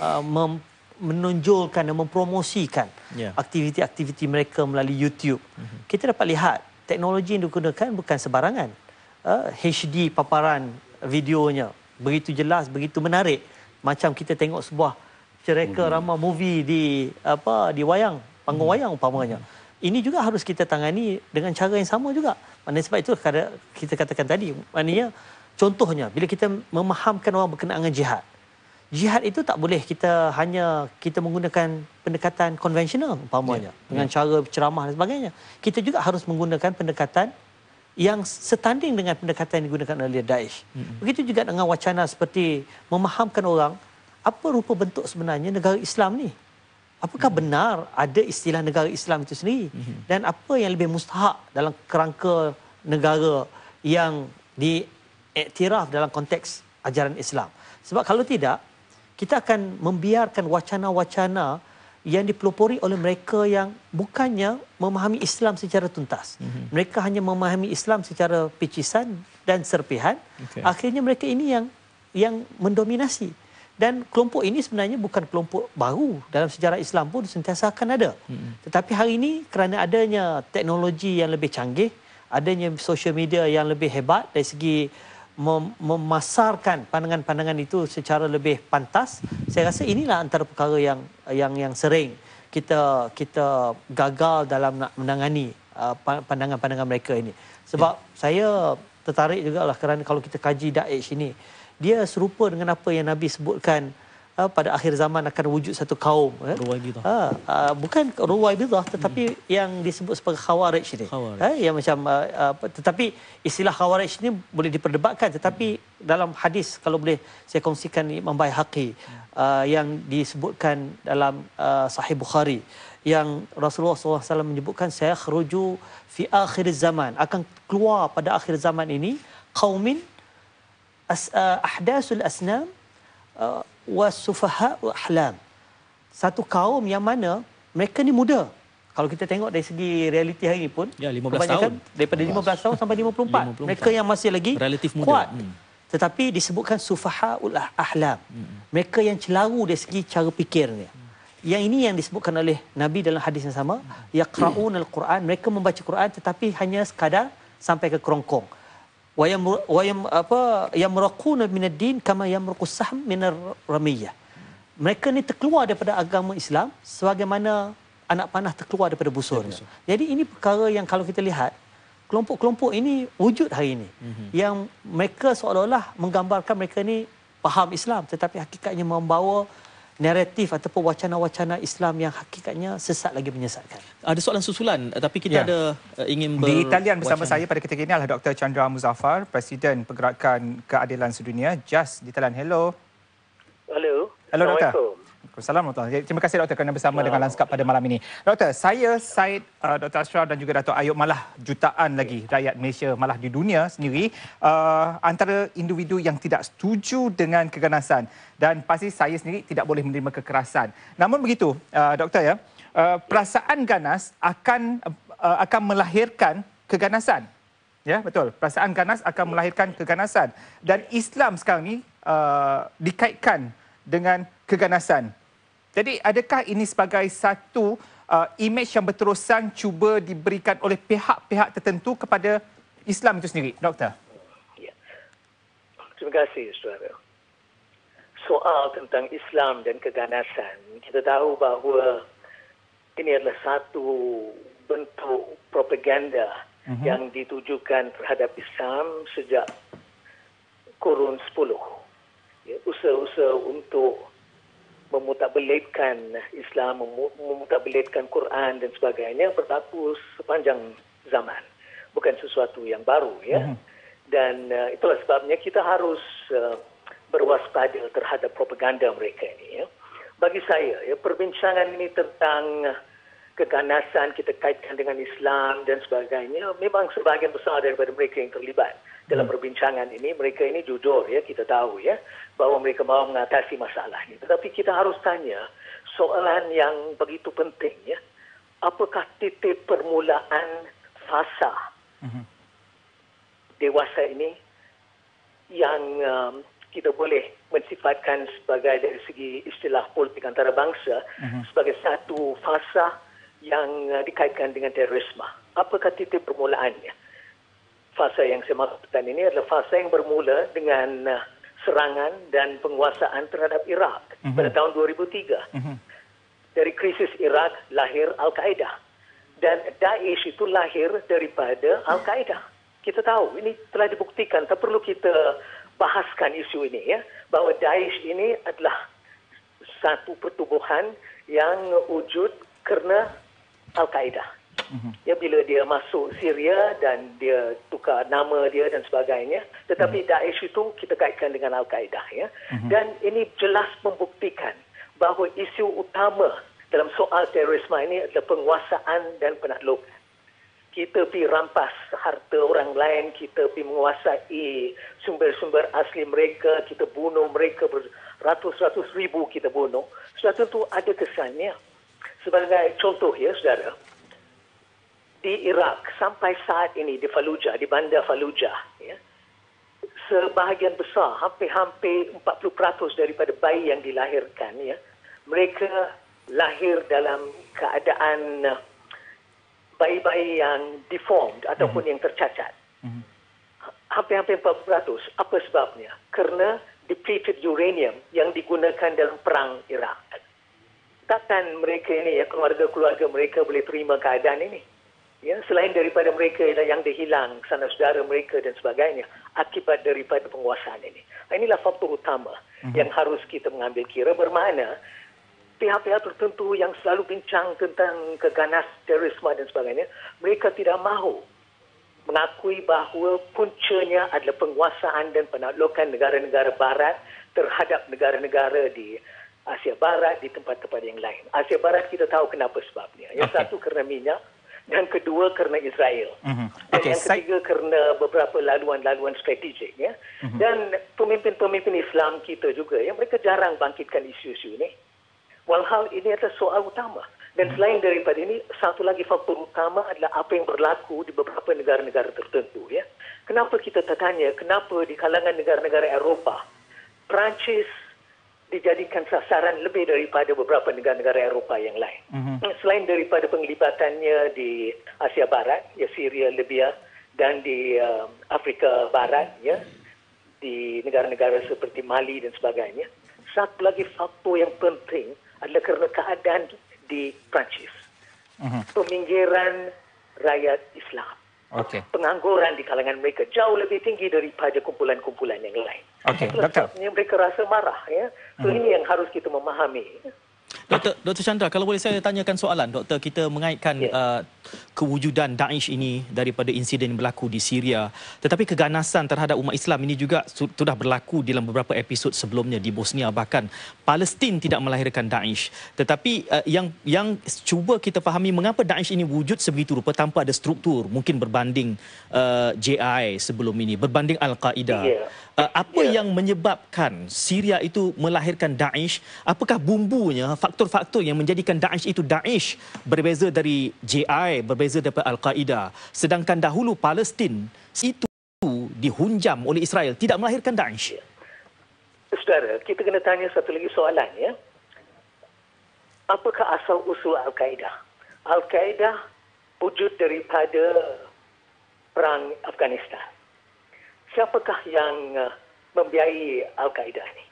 uh, mem- menonjolkan dan mempromosikan yeah. aktiviti-aktiviti mereka melalui YouTube. Mm-hmm. Kita dapat lihat teknologi yang digunakan bukan sebarangan uh, ah, HD paparan videonya begitu jelas begitu menarik macam kita tengok sebuah cerita hmm ramah movie di apa di wayang panggung mm-hmm. wayang umpamanya ini juga harus kita tangani dengan cara yang sama juga maknanya sebab itu kita katakan tadi maknanya contohnya bila kita memahamkan orang berkenaan dengan jihad jihad itu tak boleh kita hanya kita menggunakan pendekatan konvensional umpamanya yeah. dengan yeah. cara ceramah dan sebagainya kita juga harus menggunakan pendekatan yang setanding dengan pendekatan yang digunakan oleh Daesh. Hmm. Begitu juga dengan wacana seperti memahamkan orang apa rupa bentuk sebenarnya negara Islam ni. Apakah hmm. benar ada istilah negara Islam itu sendiri hmm. dan apa yang lebih mustahak dalam kerangka negara yang diiktiraf dalam konteks ajaran Islam? Sebab kalau tidak, kita akan membiarkan wacana-wacana yang dipelopori oleh mereka yang bukannya memahami Islam secara tuntas. Mm-hmm. Mereka hanya memahami Islam secara picisan dan serpihan. Okay. Akhirnya mereka ini yang yang mendominasi. Dan kelompok ini sebenarnya bukan kelompok baru dalam sejarah Islam pun sentiasa akan ada. Mm-hmm. Tetapi hari ini kerana adanya teknologi yang lebih canggih, adanya social media yang lebih hebat dari segi mem- memasarkan pandangan-pandangan itu secara lebih pantas saya rasa inilah antara perkara yang yang yang sering kita kita gagal dalam nak menangani uh, pandangan-pandangan mereka ini sebab ya. saya tertarik jugalah kerana kalau kita kaji Daesh ini dia serupa dengan apa yang Nabi sebutkan Ah, pada akhir zaman akan wujud satu kaum eh? ruwai bidah. Ha, uh, ah, bukan ruwai bidah tetapi hmm. yang disebut sebagai khawarij ini. Khawarij. Ha, yang macam uh, uh, tetapi istilah khawarij ini boleh diperdebatkan tetapi hmm. dalam hadis kalau boleh saya kongsikan Imam Baihaqi hmm. uh, yang disebutkan dalam uh, Sahih Bukhari yang Rasulullah SAW menyebutkan saya khruju fi akhir zaman akan keluar pada akhir zaman ini kaumin as, uh, ahdasul asnam wasufahaul ahlam. Satu kaum yang mana mereka ni muda. Kalau kita tengok dari segi realiti hari ini pun, ya, 15 tahun. daripada 15 Allah. tahun sampai 54. 54. Mereka yang masih lagi Relatif muda. kuat. Hmm. Tetapi disebutkan sufahaul ahlam. Hmm. Mereka yang celaru dari segi cara fikirnya. Yang ini yang disebutkan oleh Nabi dalam hadis yang sama, hmm. yaqra'un al-Quran, mereka membaca Quran tetapi hanya sekadar sampai ke kerongkong. Hmm wa yam wa yam apa yamraquna min ad-din kama yamraqu sahm min ar-ramiyah. Mereka ni terkeluar daripada agama Islam sebagaimana anak panah terkeluar daripada busur. Ya, Jadi ini perkara yang kalau kita lihat kelompok-kelompok ini wujud hari ini mm-hmm. yang mereka seolah-olah menggambarkan mereka ni faham Islam tetapi hakikatnya membawa naratif ataupun wacana-wacana Islam yang hakikatnya sesat lagi menyesatkan. Ada soalan susulan eh, tapi kita ya. ada uh, ingin ber- Di Italian bersama wacana. saya pada ketika ini adalah Dr. Chandra Muzaffar, Presiden Pergerakan Keadilan Sedunia, Just di Italian. Hello. Hello. Hello, Doktor. Wassalam, Doktor. Terima kasih, Doktor, kerana bersama dengan Lanskap pada malam ini. Doktor, saya, Syed, Dr uh, Doktor Ashraf dan juga Dato' Ayub malah jutaan lagi ya. rakyat Malaysia, malah di dunia sendiri, uh, antara individu yang tidak setuju dengan keganasan. Dan pasti saya sendiri tidak boleh menerima kekerasan. Namun begitu, uh, Doktor, ya, uh, perasaan ganas akan uh, akan melahirkan keganasan. Ya, betul. Perasaan ganas akan ya. melahirkan keganasan. Dan Islam sekarang ini uh, dikaitkan dengan keganasan. Jadi adakah ini sebagai satu uh, image yang berterusan cuba diberikan oleh pihak-pihak tertentu kepada Islam itu sendiri, Doktor? Ya. Terima kasih, Ustaz. Soal tentang Islam dan keganasan, kita tahu bahawa ini adalah satu bentuk propaganda mm-hmm. yang ditujukan terhadap Islam sejak kurun 10. Ya, usaha-usaha untuk memutabelitkan Islam, memutabelitkan Quran dan sebagainya berlaku sepanjang zaman. Bukan sesuatu yang baru ya. Mhm. Dan uh, itulah sebabnya kita harus uh, berwaspada terhadap propaganda mereka ini ya. Bagi saya ya perbincangan ini tentang uh, keganasan kita kaitkan dengan Islam dan sebagainya memang sebahagian besar daripada mereka yang terlibat dalam perbincangan ini mereka ini jujur ya kita tahu ya bahawa mereka mahu mengatasi masalah ini. Tetapi kita harus tanya soalan yang begitu penting ya. Apakah titik permulaan fasa mhm. dewasa ini yang um, kita boleh mensifatkan sebagai dari segi istilah politik antarabangsa mm-hmm. sebagai satu fasa yang uh, dikaitkan dengan terorisme. Apakah titik permulaannya? fasa yang saya maksudkan ini adalah fasa yang bermula dengan uh, serangan dan penguasaan terhadap Irak mm-hmm. pada tahun 2003. Mm-hmm. Dari krisis Irak lahir Al-Qaeda. Dan Daesh itu lahir daripada Al-Qaeda. Kita tahu ini telah dibuktikan, tak perlu kita bahaskan isu ini ya, bahawa Daesh ini adalah satu pertubuhan yang wujud kerana Al-Qaeda hmm ya bila dia masuk Syria dan dia tukar nama dia dan sebagainya tetapi mm-hmm. Daesh itu kita kaitkan dengan Al-Qaeda ya mm-hmm. dan ini jelas membuktikan bahawa isu utama dalam soal terorisme ini adalah penguasaan dan penaklukan kita pergi rampas harta orang lain, kita pergi menguasai sumber-sumber asli mereka, kita bunuh mereka beratus-ratus ribu kita bunuh. Sudah tentu ada kesannya. Sebagai contoh ya, saudara, di Iraq sampai saat ini di Fallujah, di bandar Fallujah, ya, sebahagian besar, hampir-hampir 40% daripada bayi yang dilahirkan, ya, mereka lahir dalam keadaan eh, bayi-bayi yang deformed ataupun mm-hmm. yang tercacat. Mhm. Hampir-hampir 40%. Apa sebabnya? Kerana depleted uranium yang digunakan dalam perang Iraq. Takkan mereka ini, ya, keluarga-keluarga mereka boleh terima keadaan ini ya selain daripada mereka lah yang dihilang sana saudara mereka dan sebagainya akibat daripada penguasaan ini inilah faktor utama hmm yang harus kita mengambil kira bermakna pihak-pihak tertentu yang selalu bincang tentang keganas terorisme dan sebagainya mereka tidak mahu mengakui bahawa puncanya adalah penguasaan dan penaklukan negara-negara barat terhadap negara-negara di Asia Barat di tempat-tempat yang lain. Asia Barat kita tahu kenapa sebabnya. Yang okay. satu kerana minyak, dan kedua kerana Israel. Mm-hmm. Okay. Dan yang ketiga Sa- kerana beberapa laluan-laluan strategik ya. Mm-hmm. Dan pemimpin-pemimpin Islam kita juga yang mereka jarang bangkitkan isu-isu ini. Walhal ini adalah soal utama. Dan mm-hmm. selain daripada ini satu lagi faktor utama adalah apa yang berlaku di beberapa negara-negara tertentu ya. Kenapa kita tertanya kenapa di kalangan negara-negara Eropah Perancis, dijadikan sasaran lebih daripada beberapa negara-negara Eropah yang lain. Mm-hmm. Selain daripada penglibatannya di Asia Barat, ya Syria, Libya dan di um, Afrika Barat ya di negara-negara seperti Mali dan sebagainya. Satu lagi faktor yang penting adalah kerana keadaan di Perancis. Mm-hmm. Peminggiran rakyat Islam okay. pengangguran di kalangan mereka jauh lebih tinggi daripada kumpulan-kumpulan yang lain. Okay. Sebabnya mereka rasa marah. Ya. So uh-huh. ini yang harus kita memahami. Ya. Doktor, Doktor Chandra, kalau boleh saya tanyakan soalan. Doktor, kita mengaitkan yeah. uh, kewujudan Daesh ini daripada insiden yang berlaku di Syria. Tetapi keganasan terhadap umat Islam ini juga sudah berlaku dalam beberapa episod sebelumnya di Bosnia bahkan Palestin tidak melahirkan Daesh. Tetapi uh, yang yang cuba kita fahami mengapa Daesh ini wujud sebegitu rupa tanpa ada struktur mungkin berbanding uh, eh, JI sebelum ini berbanding Al-Qaeda. Yeah. Ya. apa yeah. yang menyebabkan Syria itu melahirkan Daesh? Apakah bumbunya faktor-faktor yang menjadikan Daesh itu Daesh berbeza dari JI berbeza berbeza daripada Al-Qaeda. Sedangkan dahulu Palestin itu dihunjam oleh Israel tidak melahirkan Daesh. Saudara, kita kena tanya satu lagi soalan ya. Apakah asal usul Al-Qaeda? Al-Qaeda wujud daripada perang Afghanistan. Siapakah yang uh, membiayai Al-Qaeda ini?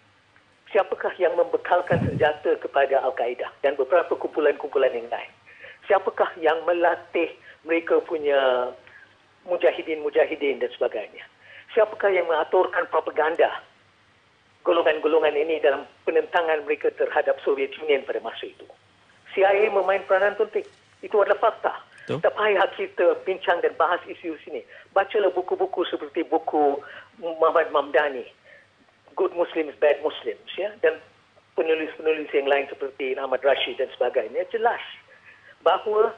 Siapakah yang membekalkan senjata kepada Al-Qaeda dan beberapa kumpulan-kumpulan yang lain? siapakah yang melatih mereka punya mujahidin-mujahidin dan sebagainya. Siapakah yang mengaturkan propaganda golongan-golongan ini dalam penentangan mereka terhadap Soviet Union pada masa itu. CIA memain peranan penting. Itu adalah fakta. Tuh. Tak payah kita bincang dan bahas isu sini. Bacalah buku-buku seperti buku Muhammad Mamdani. Good Muslims, Bad Muslims. ya Dan penulis-penulis yang lain seperti Ahmad Rashid dan sebagainya. Jelas bahawa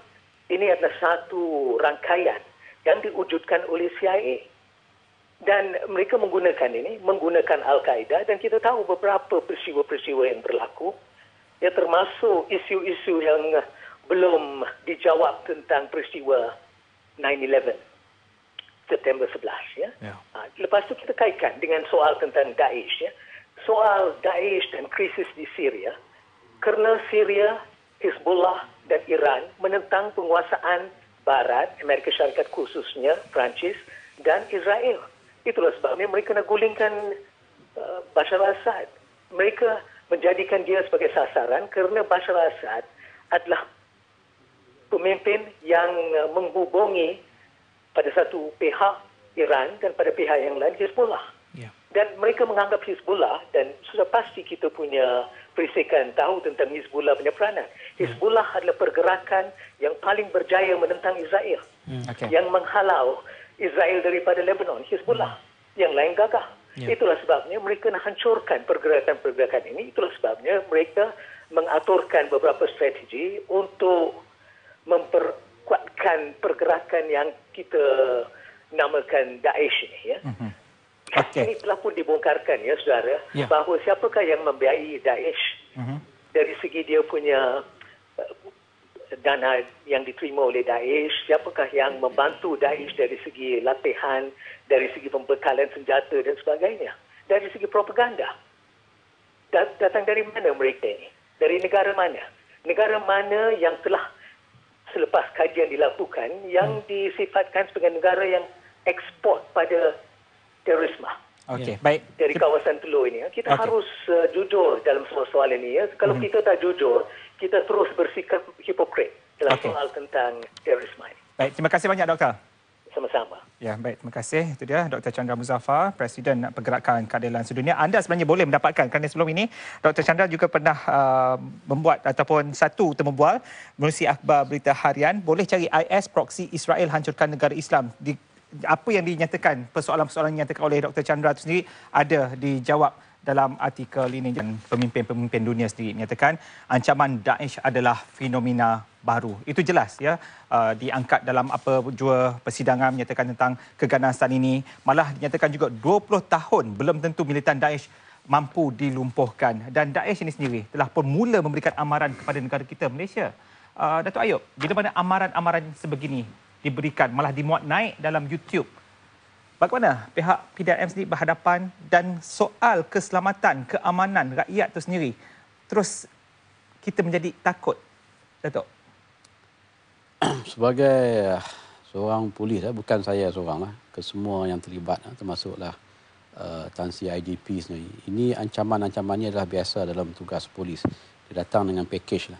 ini adalah satu rangkaian yang diwujudkan oleh CIA dan mereka menggunakan ini menggunakan al-Qaeda dan kita tahu beberapa peristiwa-peristiwa yang berlaku ya termasuk isu-isu yang eh, belum dijawab tentang peristiwa 9/11 September 11 ya. Yeah. Ya. Lepas tu kita kaitkan dengan soal tentang Daesh ya. Soal Daesh dan krisis di Syria kerana Syria Hezbollah dan Iran menentang penguasaan Barat, Amerika Syarikat khususnya, Perancis dan Israel. Itulah sebabnya mereka nak gulingkan uh, Bashar al-Assad. Mereka menjadikan dia sebagai sasaran kerana Bashar al-Assad adalah pemimpin yang uh, menghubungi pada satu pihak Iran dan pada pihak yang lain Hezbollah. Ya. Dan mereka menganggap Hezbollah dan sudah pasti kita punya perisikan tahu tentang Hezbollah punya peranan. Hizbullah hmm. adalah pergerakan yang paling berjaya menentang Israel. Hmm, okay. Yang menghalau Israel daripada Lebanon, Hizbullah. Hmm. Yang lain gagah. Yeah. Itulah sebabnya mereka nak hancurkan pergerakan-pergerakan ini. Itulah sebabnya mereka mengaturkan beberapa strategi untuk memperkuatkan pergerakan yang kita namakan Daesh ini. Ya. Mm-hmm. Okay. Ini telah pun dibongkarkan ya saudara yeah. bahawa siapakah yang membiayai Daesh mm-hmm. dari segi dia punya dana yang diterima oleh Daesh, siapakah yang membantu Daesh dari segi latihan, dari segi pembekalan senjata dan sebagainya. Dari segi propaganda. datang dari mana mereka ini? Dari negara mana? Negara mana yang telah selepas kajian dilakukan yang hmm. disifatkan sebagai negara yang ekspor pada terorisme. Okey, ya. baik. Dari kawasan telur ini, ya. kita okay. harus uh, jujur dalam soal-soal ini. Ya. Kalau hmm kita tak jujur, kita terus bersikap hipokrit dalam okay. soal tentang terorisme ini. Baik, terima kasih banyak doktor. Sama-sama. Ya, baik. Terima kasih. Itu dia Dr. Chandra Muzaffar, Presiden Pergerakan Keadilan Sedunia. Anda sebenarnya boleh mendapatkan kerana sebelum ini Dr. Chandra juga pernah uh, membuat ataupun satu temubual menerusi akhbar berita harian. Boleh cari IS proksi Israel hancurkan negara Islam. Di, apa yang dinyatakan, persoalan-persoalan yang dinyatakan oleh Dr. Chandra itu sendiri ada dijawab dalam artikel ini dan pemimpin-pemimpin dunia sendiri menyatakan ancaman Daesh adalah fenomena baru. Itu jelas ya uh, diangkat dalam apa jua persidangan menyatakan tentang keganasan ini. Malah dinyatakan juga 20 tahun belum tentu militan Daesh mampu dilumpuhkan dan Daesh ini sendiri telah pun mula memberikan amaran kepada negara kita Malaysia. Uh, Datuk Ayub, bila mana amaran-amaran sebegini diberikan malah dimuat naik dalam YouTube Bagaimana pihak PDRM sendiri berhadapan dan soal keselamatan, keamanan rakyat itu sendiri terus kita menjadi takut, Datuk? Sebagai ah, seorang polis, ah, bukan saya seorang, ah, kesemua yang terlibat termasuklah eh, tansi IDP sendiri. Ini ancaman-ancamannya adalah biasa dalam tugas polis. Dia datang dengan pakej. Lah,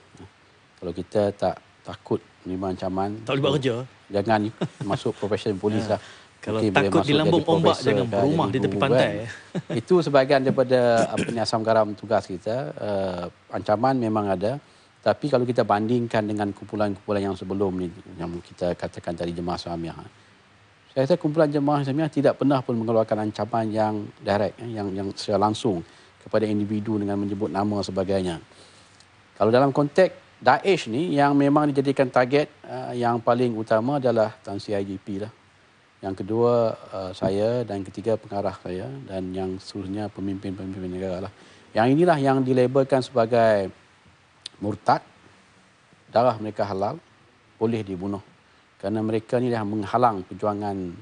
Kalau kita tak takut menerima ancaman, tak boleh buat kerja. Jangan masuk profesional polis. yeah. lah. Kalau okay, takut di lambung ombak jangan kan, berumah di tepi pantai. Kan? Itu sebahagian daripada eh, apa ni asam garam tugas kita. Uh, ancaman memang ada. Tapi kalau kita bandingkan dengan kumpulan-kumpulan yang sebelum ni yang kita katakan tadi jemaah Islamiah. Eh. Saya rasa kumpulan jemaah Islamiah tidak pernah pun mengeluarkan ancaman yang direct yang yang secara langsung kepada individu dengan menyebut nama sebagainya. Kalau dalam konteks Daesh ni yang memang dijadikan target uh, yang paling utama adalah Tan IGP lah yang kedua uh, saya dan ketiga pengarah saya dan yang seterusnya pemimpin-pemimpin negara lah. Yang inilah yang dilabelkan sebagai murtad, darah mereka halal, boleh dibunuh. Kerana mereka ni yang menghalang perjuangan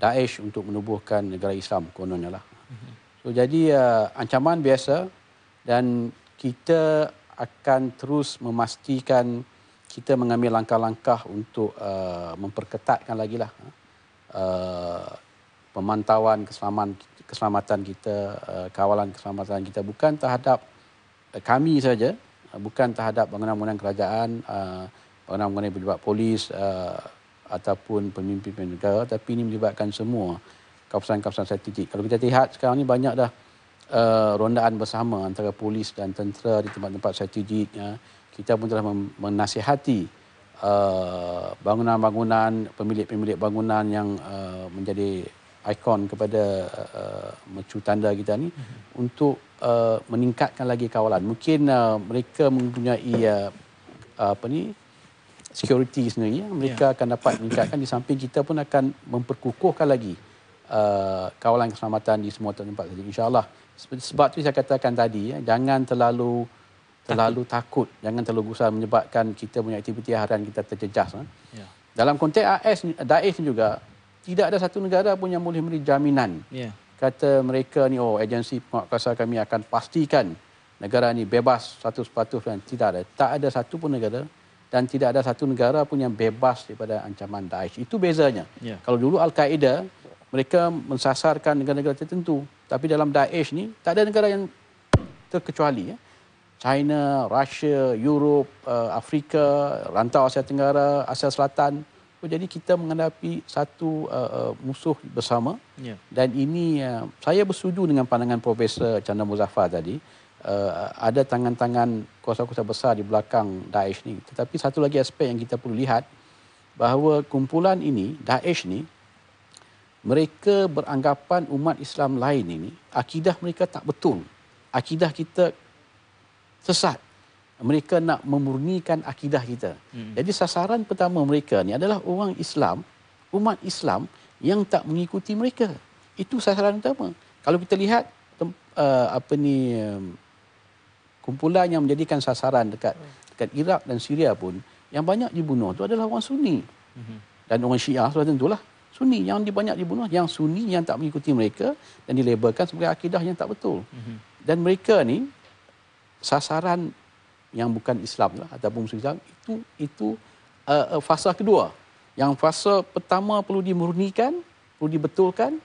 Daesh untuk menubuhkan negara Islam kononnya lah. Mhm. So, jadi uh, ancaman biasa dan kita akan terus memastikan kita mengambil langkah-langkah untuk uh, memperketatkan lagi lah. Uh, uh, pemantauan keselamatan keselamatan kita uh, kawalan keselamatan kita bukan terhadap uh, kami saja uh, bukan terhadap bangunan-bangunan kerajaan uh, bangunan-bangunan yang polis uh, ataupun pemimpin-pemimpin negara tapi ini melibatkan semua kawasan-kawasan strategik kalau kita lihat sekarang ini banyak dah uh, rondaan bersama antara polis dan tentera di tempat-tempat strategik uh, kita pun telah menasihati Uh, bangunan-bangunan uh, pemilik-pemilik bangunan yang uh, menjadi ikon kepada uh, mercu tanda kita ni mm-hmm. untuk uh, meningkatkan lagi kawalan. Mungkin uh, mereka mempunyai uh, apa ni security sendiri ya. mereka yeah. akan dapat meningkatkan di samping kita pun akan memperkukuhkan lagi uh, kawalan keselamatan di semua tempat. Jadi insya sebab tu saya katakan tadi ya jangan terlalu terlalu takut, jangan terlalu gusar menyebabkan kita punya aktiviti harian kita terjejas. Eh. Ya. Dalam konteks AS, Daesh juga, tidak ada satu negara pun yang boleh memberi jaminan. Ya. Kata mereka ni, oh agensi penguatkuasa kami akan pastikan negara ini bebas satu sepatus dan tidak ada. Tak ada satu pun negara dan tidak ada satu negara pun yang bebas daripada ancaman Daesh. Itu bezanya. Ya. Kalau dulu Al-Qaeda, mereka mensasarkan negara-negara tertentu. Tapi dalam Daesh ni, tak ada negara yang terkecuali. Ya. China, Russia, Europe, uh, Afrika, rantau Asia Tenggara, Asia Selatan. So, oh, jadi kita menghadapi satu uh, uh, musuh bersama. Yeah. Dan ini uh, saya bersetuju dengan pandangan Profesor Chandra Muzaffar tadi. Uh, ada tangan-tangan kuasa-kuasa besar di belakang Daesh ni. Tetapi satu lagi aspek yang kita perlu lihat bahawa kumpulan ini Daesh ni mereka beranggapan umat Islam lain ini akidah mereka tak betul. Akidah kita sesat. Mereka nak memurnikan akidah kita. Hmm. Jadi sasaran pertama mereka ni adalah orang Islam, umat Islam yang tak mengikuti mereka. Itu sasaran utama. Kalau kita lihat tem, uh, apa ni um, kumpulan yang menjadikan sasaran dekat hmm. dekat Iraq dan Syria pun yang banyak dibunuh itu adalah orang Sunni. Hmm. Dan orang Syiah sudah tentulah Sunni yang banyak dibunuh yang Sunni yang tak mengikuti mereka dan dilabelkan sebagai akidah yang tak betul. Hmm. Dan mereka ni sasaran yang bukan Islam lah, ataupun musuh Islam itu itu uh, uh, fasa kedua. Yang fasa pertama perlu dimurnikan, perlu dibetulkan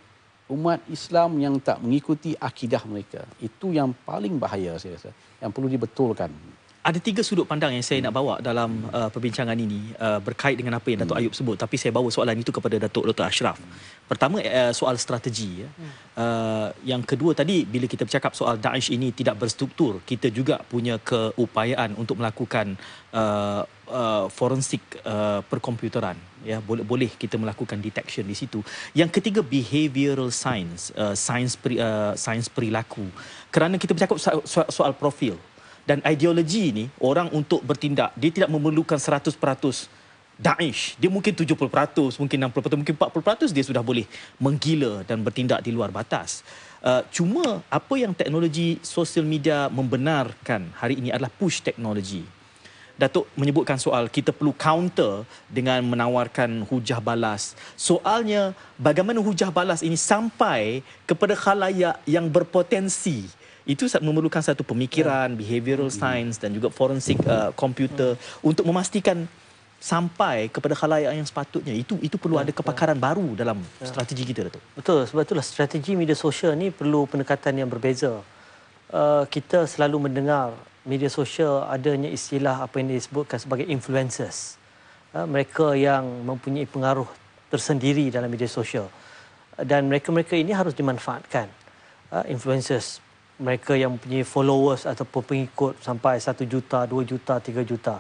umat Islam yang tak mengikuti akidah mereka. Itu yang paling bahaya saya rasa. Yang perlu dibetulkan. Ada tiga sudut pandang yang saya hmm. nak bawa dalam uh, perbincangan ini uh, berkait dengan apa yang Datuk hmm. Ayub sebut tapi saya bawa soalan itu kepada Datuk Dr Ashraf. Hmm. Pertama eh, soal strategi ya. Uh, yang kedua tadi bila kita bercakap soal Daesh ini tidak berstruktur, kita juga punya keupayaan untuk melakukan uh, uh, forensik uh, perkomputeran ya boleh-boleh kita melakukan detection di situ. Yang ketiga behavioral science, uh, science peri, uh, science perilaku. Kerana kita bercakap soal, soal, profil dan ideologi ini orang untuk bertindak dia tidak memerlukan 100% Daesh. Dia mungkin 70%, mungkin 60%, mungkin 40% dia sudah boleh menggila dan bertindak di luar batas. Uh, cuma apa yang teknologi sosial media membenarkan hari ini adalah push teknologi. Datuk menyebutkan soal kita perlu counter dengan menawarkan hujah balas. Soalnya bagaimana hujah balas ini sampai kepada khalayak yang berpotensi itu memerlukan satu pemikiran, ya. behavioral hmm. science dan juga forensik uh, eh, computer hmm. untuk memastikan sampai kepada khalayak yang sepatutnya itu itu perlu ya, ada ya. kepakaran baru ya. dalam ya. strategi kita tu betul sebab itulah strategi media sosial ni perlu pendekatan yang berbeza uh, kita selalu mendengar media sosial adanya istilah apa yang disebutkan sebagai influencers uh, mereka yang mempunyai pengaruh tersendiri dalam media sosial dan mereka-mereka ini harus dimanfaatkan uh, influencers mereka yang mempunyai followers ataupun pengikut sampai 1 juta, 2 juta, 3 juta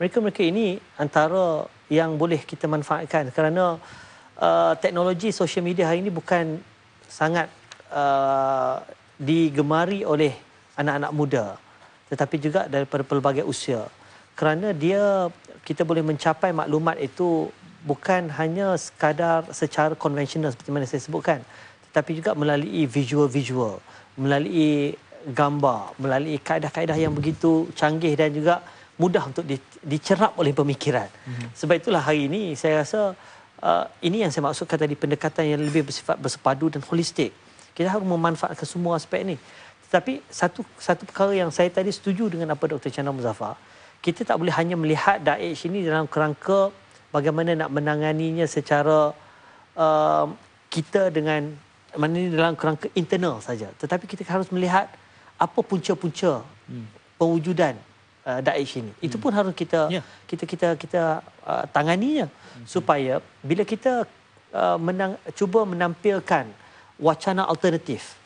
mereka-mereka ini antara yang boleh kita manfaatkan kerana uh, teknologi sosial media hari ini bukan sangat uh, digemari oleh anak-anak muda tetapi juga daripada pelbagai usia kerana dia kita boleh mencapai maklumat itu bukan hanya sekadar secara konvensional seperti mana saya sebutkan tetapi juga melalui visual-visual melalui gambar melalui kaedah-kaedah yang begitu canggih dan juga mudah untuk di, dicerap oleh pemikiran. Hmm. Sebab itulah hari ini saya rasa uh, ini yang saya maksudkan tadi pendekatan yang lebih bersifat bersepadu dan holistik. Kita harus memanfaatkan semua aspek ini. Tetapi satu satu perkara yang saya tadi setuju dengan apa Dr. Chandra Muzaffar, kita tak boleh hanya melihat Daesh ini dalam kerangka bagaimana nak menanganinya secara uh, kita dengan mana ini dalam kerangka internal saja. Tetapi kita harus melihat apa punca-punca hmm. pewujudan uh, Daesh ini. Itu hmm. pun harus kita yeah. kita kita kita uh, tanganinya hmm. supaya bila kita uh, menang, cuba menampilkan wacana alternatif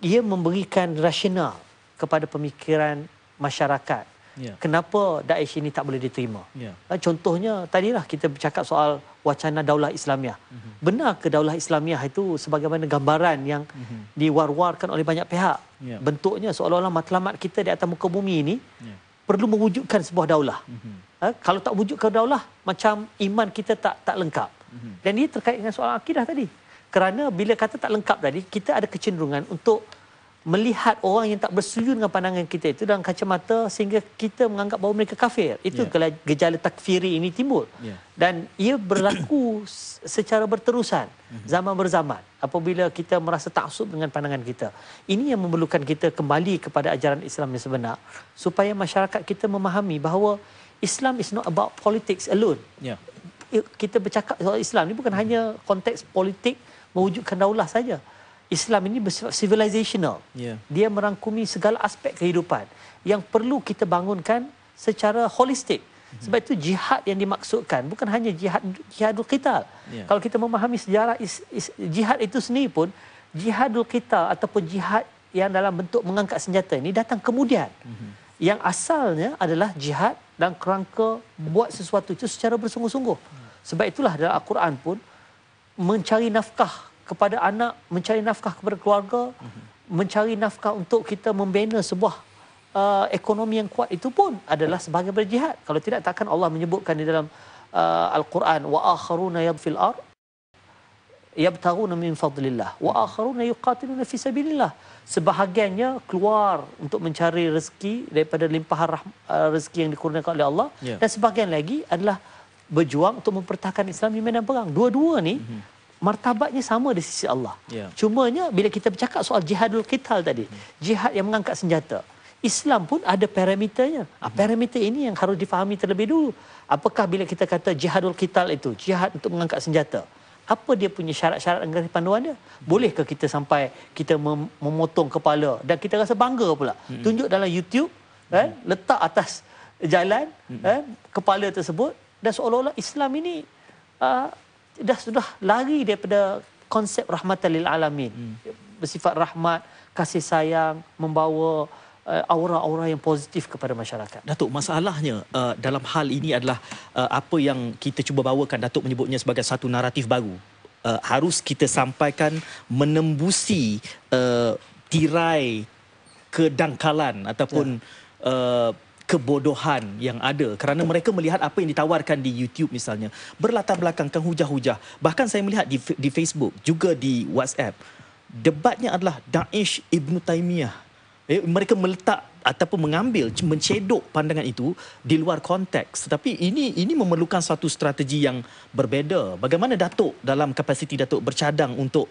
ia memberikan rasional kepada pemikiran masyarakat. Yeah. Kenapa Daesh ini tak boleh diterima? Yeah. Uh, contohnya tadilah kita bercakap soal wacana daulah Islamiah. Mm-hmm. Benar ke daulah Islamiah itu sebagaimana gambaran yang mm-hmm. diwar-warkan oleh banyak pihak? Yeah. Bentuknya seolah-olah matlamat kita di atas muka bumi ini yeah perlu mewujudkan sebuah daulah. Mm-hmm. Ha? Kalau tak wujudkan daulah, macam iman kita tak tak lengkap. Mm-hmm. Dan ini terkait dengan soal akidah tadi. Kerana bila kata tak lengkap tadi, kita ada kecenderungan untuk melihat orang yang tak bersetuju dengan pandangan kita itu dalam kacamata sehingga kita menganggap bahawa mereka kafir. Itu yeah. Ya. gejala takfiri ini timbul. Yeah. Dan ia berlaku secara berterusan mhm. zaman berzaman apabila kita merasa taksub dengan pandangan kita. Ini yang memerlukan kita kembali kepada ajaran Islam yang sebenar supaya masyarakat kita memahami bahawa Islam is not about politics alone. Yeah. Kita bercakap soal Islam ini bukan mhm. hanya konteks politik mewujudkan daulah saja. Islam ini bersifat civilizational. Yeah. Dia merangkumi segala aspek kehidupan yang perlu kita bangunkan secara holistik. Mm-hmm. Sebab itu jihad yang dimaksudkan bukan hanya jihad jihadul qital. Yeah. Kalau kita memahami sejarah is, is, jihad itu sendiri pun jihadul qital ataupun jihad yang dalam bentuk mengangkat senjata ini datang kemudian. Mm-hmm. Yang asalnya adalah jihad dan kerangka buat sesuatu itu secara bersungguh-sungguh. Hmm. Sebab itulah dalam Al-Quran pun mencari nafkah kepada anak mencari nafkah kepada keluarga mm-hmm. mencari nafkah untuk kita membina sebuah uh, ekonomi yang kuat itu pun adalah sebagai berjihad kalau tidak takkan Allah menyebutkan di dalam uh, al-Quran wa akharuna yabfil ar yabtaguna min fadlillah wa akharuna yuqatiluna fi sabilillah sebahagiannya keluar untuk mencari rezeki daripada limpahan rah- uh, rezeki yang dikurniakan oleh Allah yeah. dan sebahagian lagi adalah berjuang untuk mempertahankan Islam di medan perang dua-dua ni mm-hmm martabatnya sama di sisi Allah. Yeah. Cumanya bila kita bercakap soal jihadul qital tadi, hmm. jihad yang mengangkat senjata. Islam pun ada parameternya. Ah, hmm. Parameter ini yang harus difahami terlebih dulu. Apakah bila kita kata jihadul qital itu, jihad untuk mengangkat senjata? Apa dia punya syarat-syarat dan panduan dia? Hmm. Bolehkah kita sampai kita mem- memotong kepala dan kita rasa bangga pula? Hmm. Tunjuk dalam YouTube, eh, hmm. eh, letak atas jalan hmm. eh, kepala tersebut dan seolah-olah Islam ini uh, sudah sudah lari daripada konsep rahmatan lil alamin hmm. bersifat rahmat kasih sayang membawa eh, aura-aura yang positif kepada masyarakat. Datuk, masalahnya uh, dalam hal ini adalah uh, apa yang kita cuba bawakan Datuk menyebutnya sebagai satu naratif baru. Uh, harus kita sampaikan menembusi uh, tirai kedangkalan ataupun ya kebodohan yang ada kerana mereka melihat apa yang ditawarkan di YouTube misalnya berlatar belakang belakangkan hujah-hujah bahkan saya melihat di, di Facebook juga di WhatsApp debatnya adalah Daesh Ibn Taymiyah eh, mereka meletak ataupun mengambil mencedok pandangan itu di luar konteks tetapi ini ini memerlukan satu strategi yang berbeza bagaimana datuk dalam kapasiti datuk bercadang untuk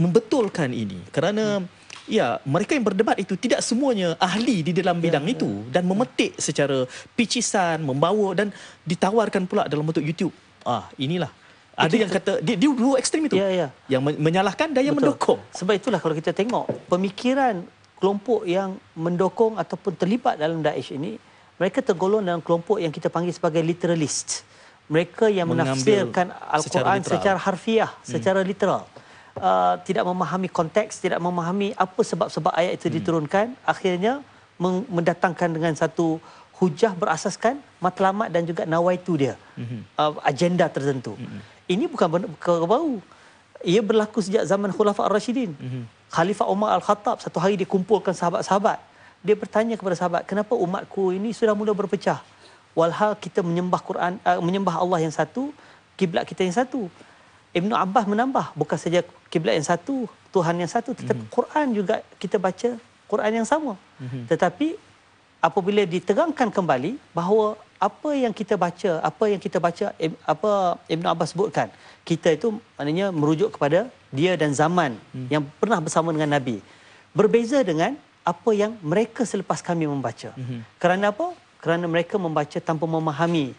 membetulkan ini kerana hmm. ya mereka yang berdebat itu tidak semuanya ahli di dalam ya, bidang hmm. itu dan memetik secara picisan membawa dan ditawarkan pula dalam bentuk YouTube ah inilah itu ada yang kata dia, dia dua ekstrem itu ya, ya. yang menyalahkan dan yang Betul. mendukung sebab itulah kalau kita tengok pemikiran kelompok yang mendukung ataupun terlibat dalam Daesh ini mereka tergolong dalam kelompok yang kita panggil sebagai literalist mereka yang menafsirkan al-Quran secara, secara harfiah hmm. secara literal uh, tidak memahami konteks, tidak memahami apa sebab-sebab ayat itu hmm. diturunkan, hmm. akhirnya mendatangkan dengan satu hujah berasaskan matlamat dan juga nawaitu dia. Hmm. Uh, agenda tertentu. Hmm. Ini bukan perkara baru. Ia berlaku sejak zaman Khulafa Ar-Rashidin. Hmm. Khalifah Umar Al-Khattab satu hari dia kumpulkan sahabat-sahabat. Dia bertanya kepada sahabat, "Kenapa umatku ini sudah mula berpecah?" Walhal kita menyembah Quran, uh, menyembah Allah yang satu, kiblat kita yang satu. Ibn Abbas menambah bukan saja kiblat yang satu, Tuhan yang satu tetapi hmm Quran juga kita baca Quran yang sama. hmm Tetapi apabila diterangkan kembali bahawa apa yang kita baca, apa yang kita baca apa Ibn Abbas sebutkan, kita itu maknanya merujuk kepada dia dan zaman hmm yang pernah bersama dengan Nabi. Berbeza dengan apa yang mereka selepas kami membaca. hmm Kerana apa? Kerana mereka membaca tanpa memahami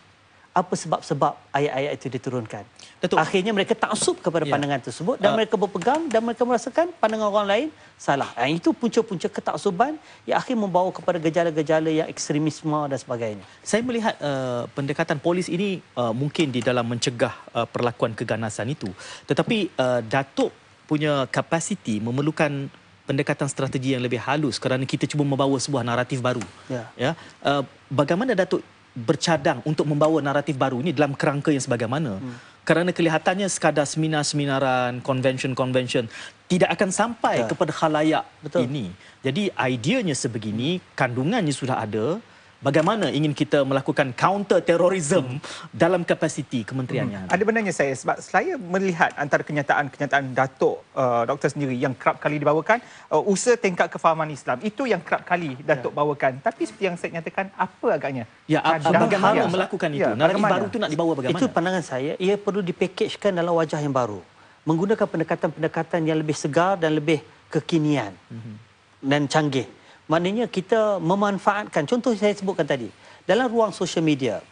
apa sebab-sebab ayat-ayat itu diturunkan. Datuk. Akhirnya mereka taksub kepada ya. pandangan tersebut dan uh. mereka berpegang dan mereka merasakan pandangan orang lain salah. Dan ha, itu punca-punca ketaksuban yang akhir membawa kepada gejala-gejala yang ekstremisme dan sebagainya. Saya melihat uh, pendekatan polis ini uh, mungkin di dalam mencegah uh, perlakuan keganasan itu. Tetapi uh, Datuk punya kapasiti memerlukan pendekatan strategi yang lebih halus kerana kita cuba membawa sebuah naratif baru. Ya. ya. Uh, bagaimana Datuk bercadang untuk membawa naratif baru ini dalam kerangka yang sebagaimana. Hmm. Kerana kelihatannya sekadar seminar-seminaran, convention-convention tidak akan sampai ya. kepada khalayak Betul. ini. Jadi ideanya sebegini, kandungannya sudah ada, bagaimana ingin kita melakukan counter terrorism hmm. dalam kapasiti kementeriannya. Hmm. Ada benarnya saya sebab saya melihat antara kenyataan-kenyataan Datuk uh, Doktor sendiri yang kerap kali dibawakan uh, usaha tingkat kefahaman Islam itu yang kerap kali Datuk ya. bawakan. Tapi seperti yang saya nyatakan apa agaknya? Ya Kajian. bagaimana ya. melakukan ya, itu? Ya, Narasi baru tu nak dibawa bagaimana? Itu pandangan saya ia perlu dipackagekan dalam wajah yang baru. Menggunakan pendekatan-pendekatan yang lebih segar dan lebih kekinian. Hmm. Dan canggih. Maknanya kita memanfaatkan. Contoh saya sebutkan tadi. Dalam ruang sosial media,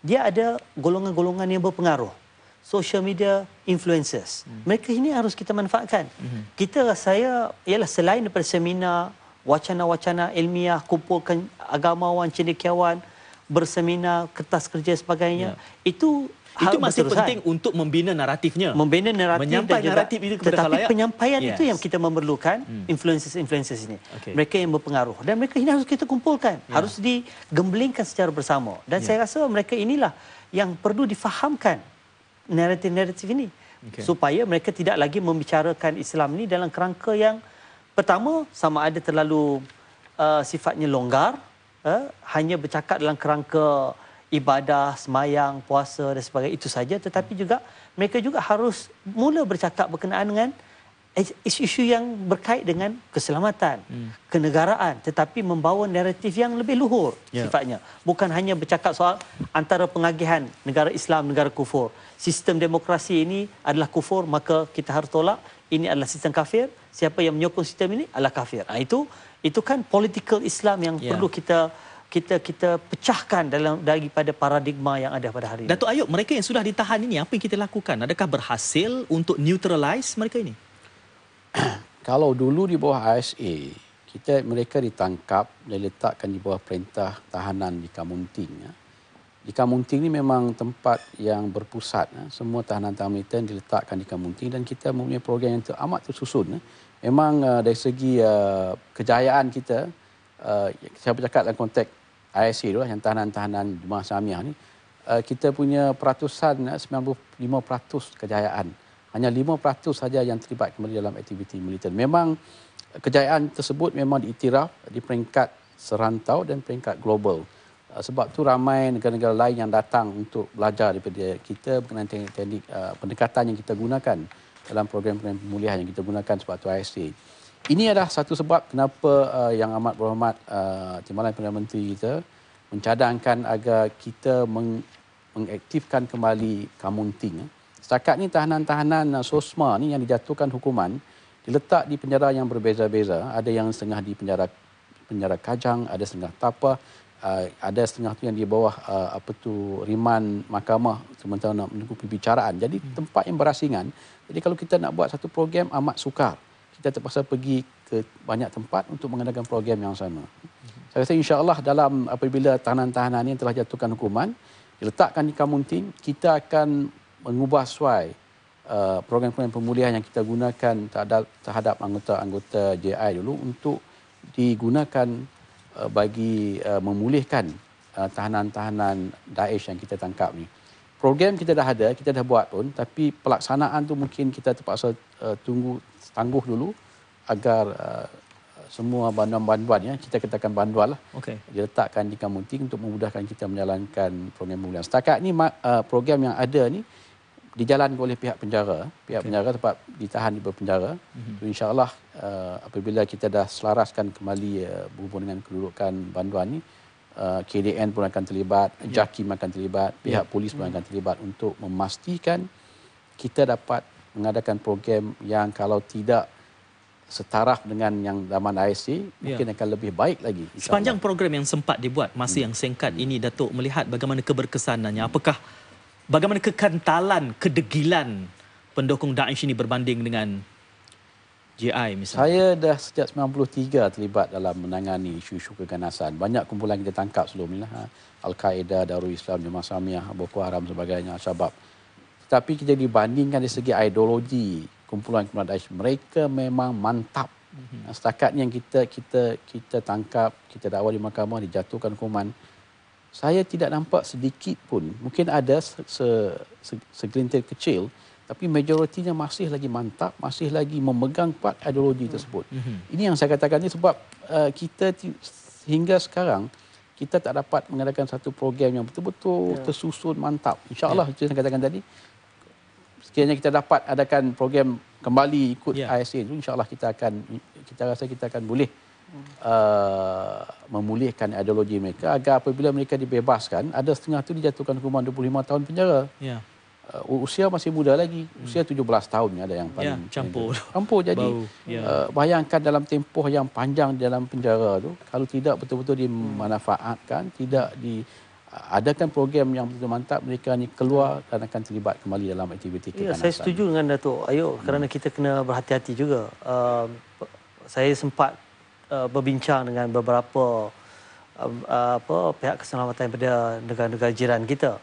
dia ada golongan-golongan yang berpengaruh. Social media influencers. Hmm. Mereka ini harus kita manfaatkan. Hmm. Kita, saya, ialah selain daripada seminar, wacana-wacana ilmiah, kumpulkan agamawan, cendekiawan, berseminar, kertas kerja sebagainya. Yeah. Itu Hal itu masih berterusan. penting untuk membina naratifnya. Membina naratif Menyampai dan juga, naratif itu kepada khalayak. penyampaian yes. itu yang kita memerlukan hmm. influences-influences ini. Okay. Mereka yang berpengaruh. Dan mereka ini harus kita kumpulkan. Yeah. Hmm. Harus digemblingkan secara bersama. Dan yeah. saya rasa mereka inilah yang perlu difahamkan naratif-naratif ini. Okay. Supaya mereka tidak lagi membicarakan Islam ini dalam kerangka yang pertama sama ada terlalu uh, sifatnya longgar. Uh, hanya bercakap dalam kerangka ibadah, semayang, puasa dan sebagainya itu saja tetapi juga mereka juga harus mula bercakap berkenaan dengan isu-isu yang berkait dengan keselamatan, hmm. kenegaraan tetapi membawa naratif yang lebih luhur yeah. sifatnya. Bukan hanya bercakap soal antara pengagihan negara Islam negara kufur. Sistem demokrasi ini adalah kufur maka kita harus tolak. Ini adalah sistem kafir. Siapa yang menyokong sistem ini adalah kafir. Nah, itu itu kan political Islam yang yeah. perlu kita kita kita pecahkan dalam daripada paradigma yang ada pada hari ini. Datuk Ayub, mereka yang sudah ditahan ini apa yang kita lakukan? Adakah berhasil untuk neutralize mereka ini? Kalau dulu di bawah ISA, kita mereka ditangkap dan diletakkan di bawah perintah tahanan di Kamunting. Ya. Di Kamunting ini memang tempat yang berpusat. Ya. Semua tahanan-tahanan itu diletakkan di Kamunting dan kita mempunyai program yang amat tersusun. Ya. Memang uh, dari segi uh, kejayaan kita, uh, saya bercakap dalam konteks ISA itulah yang tahanan-tahanan Jemaah Samiah ni uh, kita punya peratusan 95% kejayaan. Hanya 5% saja yang terlibat kembali dalam aktiviti militer. Memang uh, kejayaan tersebut memang diiktiraf di peringkat serantau dan peringkat global. Uh, sebab tu ramai negara-negara lain yang datang untuk belajar daripada kita berkenaan teknik, teknik pendekatan yang kita gunakan dalam program-program pemulihan yang kita gunakan sebab tu ISA ini adalah satu sebab kenapa uh, yang amat berhormat uh, Timbalan Perdana Menteri kita mencadangkan agar kita meng- mengaktifkan kembali kamunting. Setakat ini tahanan-tahanan uh, SOSMA ini yang dijatuhkan hukuman diletak di penjara yang berbeza-beza. Ada yang setengah di penjara penjara kajang, ada setengah tapa, uh, ada setengah tu yang di bawah uh, apa tu riman mahkamah sementara nak menunggu perbicaraan. Jadi hmm. tempat yang berasingan. Jadi kalau kita nak buat satu program amat sukar kita terpaksa pergi ke banyak tempat untuk mengadakan program yang sama. Saya rasa insya-Allah dalam apabila tahanan-tahanan ini telah jatuhkan hukuman, diletakkan di Kamuntin, kita akan mengubah suai uh, program-program pemulihan yang kita gunakan terhadap terhadap anggota-anggota JI dulu untuk digunakan uh, bagi uh, memulihkan tahanan-tahanan Daesh yang kita tangkap ni. Program kita dah ada, kita dah buat pun tapi pelaksanaan tu mungkin kita terpaksa tunggu tangguh dulu agar uh, semua bantuan banduan ya kita katakan banduan lah okay. diletakkan di Kamunting untuk memudahkan kita menjalankan program pemulihan. Setakat ni uh, program yang ada ni dijalankan oleh pihak penjara, pihak okay. penjara tempat ditahan di penjara. Mm-hmm. So, insyaallah uh, apabila kita dah selaraskan kembali uh, berhubung dengan kedudukan bantuan ni uh, KDN pun akan terlibat, yeah. JAKIM akan terlibat, pihak yeah. polis pun mhm. akan terlibat untuk memastikan kita dapat mengadakan program yang kalau tidak setaraf dengan yang zaman IC ya. mungkin akan lebih baik lagi. Sepanjang Allah. program yang sempat dibuat masih hmm. yang singkat ini Datuk melihat bagaimana keberkesanannya apakah bagaimana kekentalan kedegilan pendukung Daesh ini berbanding dengan GI misalnya. Saya dah sejak 93 terlibat dalam menangani isu-isu keganasan. Banyak kumpulan kita tangkap sebelum ini. Lah. Ha, Al-Qaeda, Darul Islam, Jemaah Samiah, Boko Haram sebagainya. Sebab tapi kita dibandingkan dari segi ideologi kumpulan-kumpulan Daesh, mereka memang mantap. Mhm. Setakat yang kita kita kita tangkap, kita dakwa di mahkamah, dijatuhkan hukuman. Saya tidak nampak sedikit pun. Mungkin ada se, se, se, segelintir kecil, tapi majoritinya masih lagi mantap, masih lagi memegang kuat ideologi mhm. tersebut. Mhm. Ini yang saya katakan ini sebab uh, kita hingga sekarang kita tak dapat mengadakan satu program yang betul-betul yeah. tersusun mantap. InsyaAllah, yeah. saya katakan tadi, sekiranya kita dapat adakan program kembali ikut yeah. ISA itu insyaallah kita akan kita rasa kita akan boleh hmm. uh, memulihkan ideologi mereka agar apabila mereka dibebaskan ada setengah tu dijatuhkan hukuman 25 tahun penjara. Yeah. Uh, usia masih muda lagi. Usia 17 hmm. tahun ada yang ya, paling yeah, campur. Campur jadi yeah. uh, bayangkan dalam tempoh yang panjang dalam penjara tu kalau tidak betul-betul dimanfaatkan, tidak di adakan program yang betul mantap mereka ni keluar dan akan terlibat kembali dalam aktiviti ya, kekanak Saya setuju dengan Datuk Ayu hmm. kerana kita kena berhati-hati juga. Uh, saya sempat uh, berbincang dengan beberapa um, uh, apa pihak keselamatan pada negara-negara jiran kita.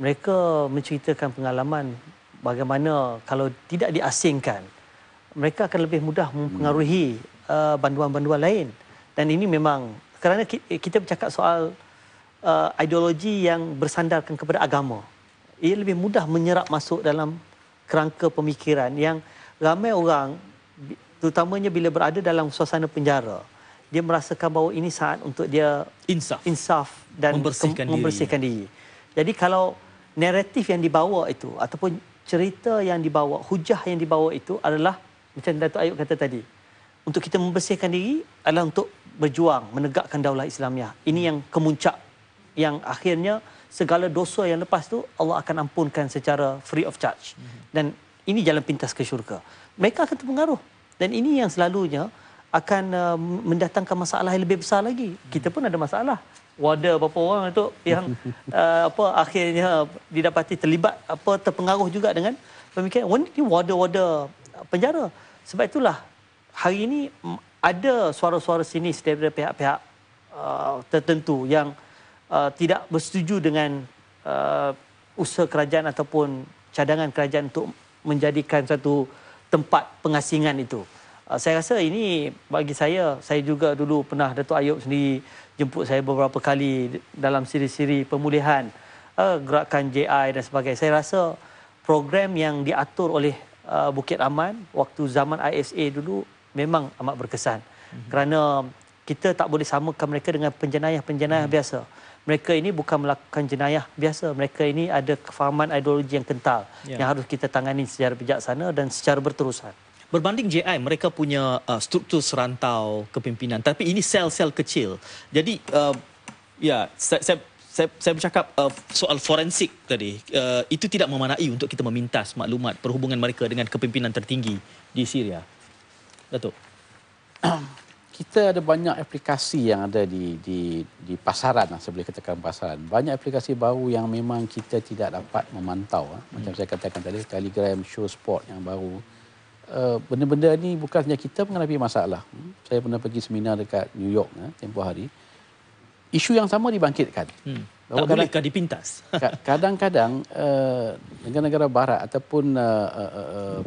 Mereka menceritakan pengalaman bagaimana kalau tidak diasingkan mereka akan lebih mudah hmm. mempengaruhi hmm. banduan-banduan lain. Dan ini memang kerana kita bercakap soal uh, ideologi yang bersandarkan kepada agama. Ia lebih mudah menyerap masuk dalam kerangka pemikiran yang ramai orang terutamanya bila berada dalam suasana penjara dia merasakan bahawa ini saat untuk dia insaf insaf dan membersihkan, ke- membersihkan diri. diri. Jadi kalau naratif yang dibawa itu ataupun cerita yang dibawa, hujah yang dibawa itu adalah macam Datuk Ayub kata tadi. Untuk kita membersihkan diri adalah untuk berjuang menegakkan daulah Islamiah. Ini yang kemuncak yang akhirnya segala dosa yang lepas tu Allah akan ampunkan secara free of charge. Mm-hmm. Dan ini jalan pintas ke syurga. Mereka akan terpengaruh. Dan ini yang selalunya akan uh, mendatangkan masalah yang lebih besar lagi. Mm-hmm. Kita pun ada masalah. Wadah berapa orang itu yang uh, apa akhirnya didapati terlibat apa terpengaruh juga dengan pemikiran ini wadah-wadah penjara. Sebab itulah hari ini ada suara-suara sinis daripada pihak-pihak uh, tertentu yang Uh, tidak bersetuju dengan uh, usaha kerajaan ataupun cadangan kerajaan untuk menjadikan satu tempat pengasingan itu. Uh, saya rasa ini bagi saya, saya juga dulu pernah Dato' Ayub sendiri jemput saya beberapa kali dalam siri-siri pemulihan uh, gerakan JI dan sebagainya. Saya rasa program yang diatur oleh uh, Bukit Aman waktu zaman ISA dulu memang amat berkesan. Mm-hmm. Kerana kita tak boleh samakan mereka dengan penjenayah-penjenayah mm-hmm. biasa mereka ini bukan melakukan jenayah biasa. Mereka ini ada kefahaman ideologi yang kental ya. yang harus kita tangani secara bijaksana dan secara berterusan. Berbanding JI, mereka punya uh, struktur serantau kepimpinan. Tapi ini sel-sel kecil. Jadi, uh, ya, saya, saya, saya, saya bercakap uh, soal forensik tadi. Uh, itu tidak memanai untuk kita memintas maklumat perhubungan mereka dengan kepimpinan tertinggi di Syria. Datuk. kita ada banyak aplikasi yang ada di di di pasaran lah, saya boleh katakan pasaran. Banyak aplikasi baru yang memang kita tidak dapat memantau. Lah. Macam hmm. saya katakan tadi, Telegram, Show Sport yang baru. Eh, benda-benda uh, ni bukan hanya kita menghadapi masalah. Hmm. Saya pernah pergi seminar dekat New York lah, tempoh hari. Isu yang sama dibangkitkan. Hmm. Tak kadang, bolehkah dipintas? kadang-kadang uh, negara-negara barat ataupun uh, uh, uh, uh,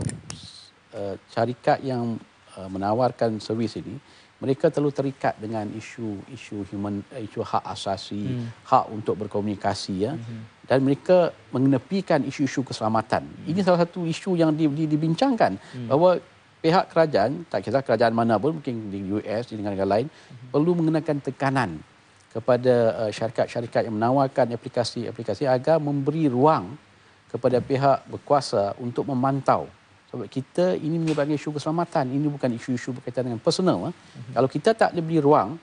uh, syarikat yang uh, menawarkan servis ini mereka terlalu terikat dengan isu-isu human isu hak asasi, hmm. hak untuk berkomunikasi ya. Hmm. Dan mereka mengenepikan isu-isu keselamatan. Hmm. Ini salah satu isu yang di, di, dibincangkan hmm. bahawa pihak kerajaan, tak kisah kerajaan mana pun mungkin di US di negara-negara lain hmm. perlu mengenakan tekanan kepada uh, syarikat-syarikat yang menawarkan aplikasi-aplikasi agar memberi ruang kepada pihak berkuasa untuk memantau sebab kita ini menyebabkan isu keselamatan. Ini bukan isu-isu berkaitan dengan personal. Uh-huh. Kalau kita tak diberi ruang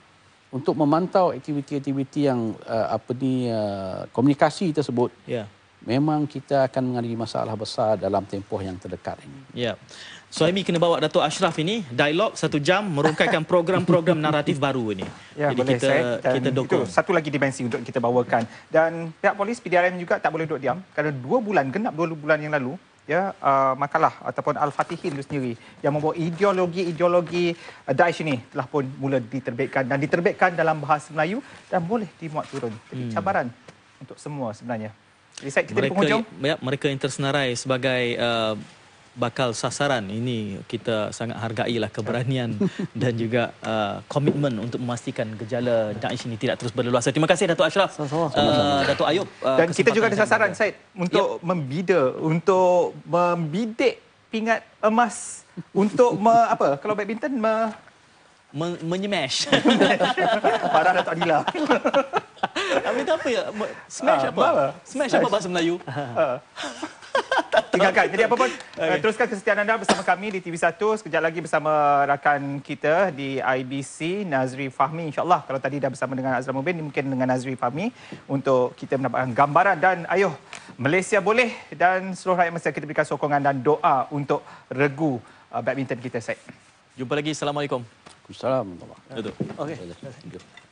untuk memantau aktiviti-aktiviti yang uh, apa ni uh, komunikasi tersebut, yeah. memang kita akan mengalami masalah besar dalam tempoh yang terdekat ini. Yeah. Suhaimi kena bawa Dato Ashraf ini dialog satu jam merungkaikan program-program naratif baru ini. Ya, Jadi boleh, kita saya, kita dokong. Itu satu lagi dimensi untuk kita bawakan dan pihak polis PDRM juga tak boleh duduk diam kerana dua bulan genap dua bulan yang lalu ya uh, makalah ataupun al-fatihin itu sendiri yang membawa ideologi-ideologi uh, Daesh ini telah pun mula diterbitkan dan diterbitkan dalam bahasa Melayu dan boleh dimuat turun. Jadi hmm. cabaran untuk semua sebenarnya. Jadi kita mereka, di penghujung. Ya, mereka yang tersenarai sebagai uh, bakal sasaran ini kita sangat hargai lah keberanian dan juga uh, komitmen uh, untuk memastikan gejala Daesh ini tidak terus berleluasa. Terima kasih Datuk Ashraf. Uh, Datuk Ayub. Uh, dan kita juga ada sasaran ada. untuk yep. membida untuk membidik pingat emas untuk me, apa kalau badminton me... Men menyemash. Parah Datuk Adila. Tapi apa ya? Smash ah, apa? Smash, apa bahasa Melayu? Uh. Tinggalkan. Jadi apa pun, eh, okay. teruskan kesetiaan anda bersama kami di TV1. Sekejap lagi bersama rakan kita di IBC, Nazri Fahmi. InsyaAllah kalau tadi dah bersama dengan Azra Mubin, mungkin dengan Nazri Fahmi untuk kita mendapatkan gambaran. Dan ayuh, Malaysia boleh dan seluruh rakyat Malaysia kita berikan sokongan dan doa untuk regu eh, badminton kita, Syed. Jumpa lagi. Assalamualaikum. Assalamualaikum. Okay. Okay.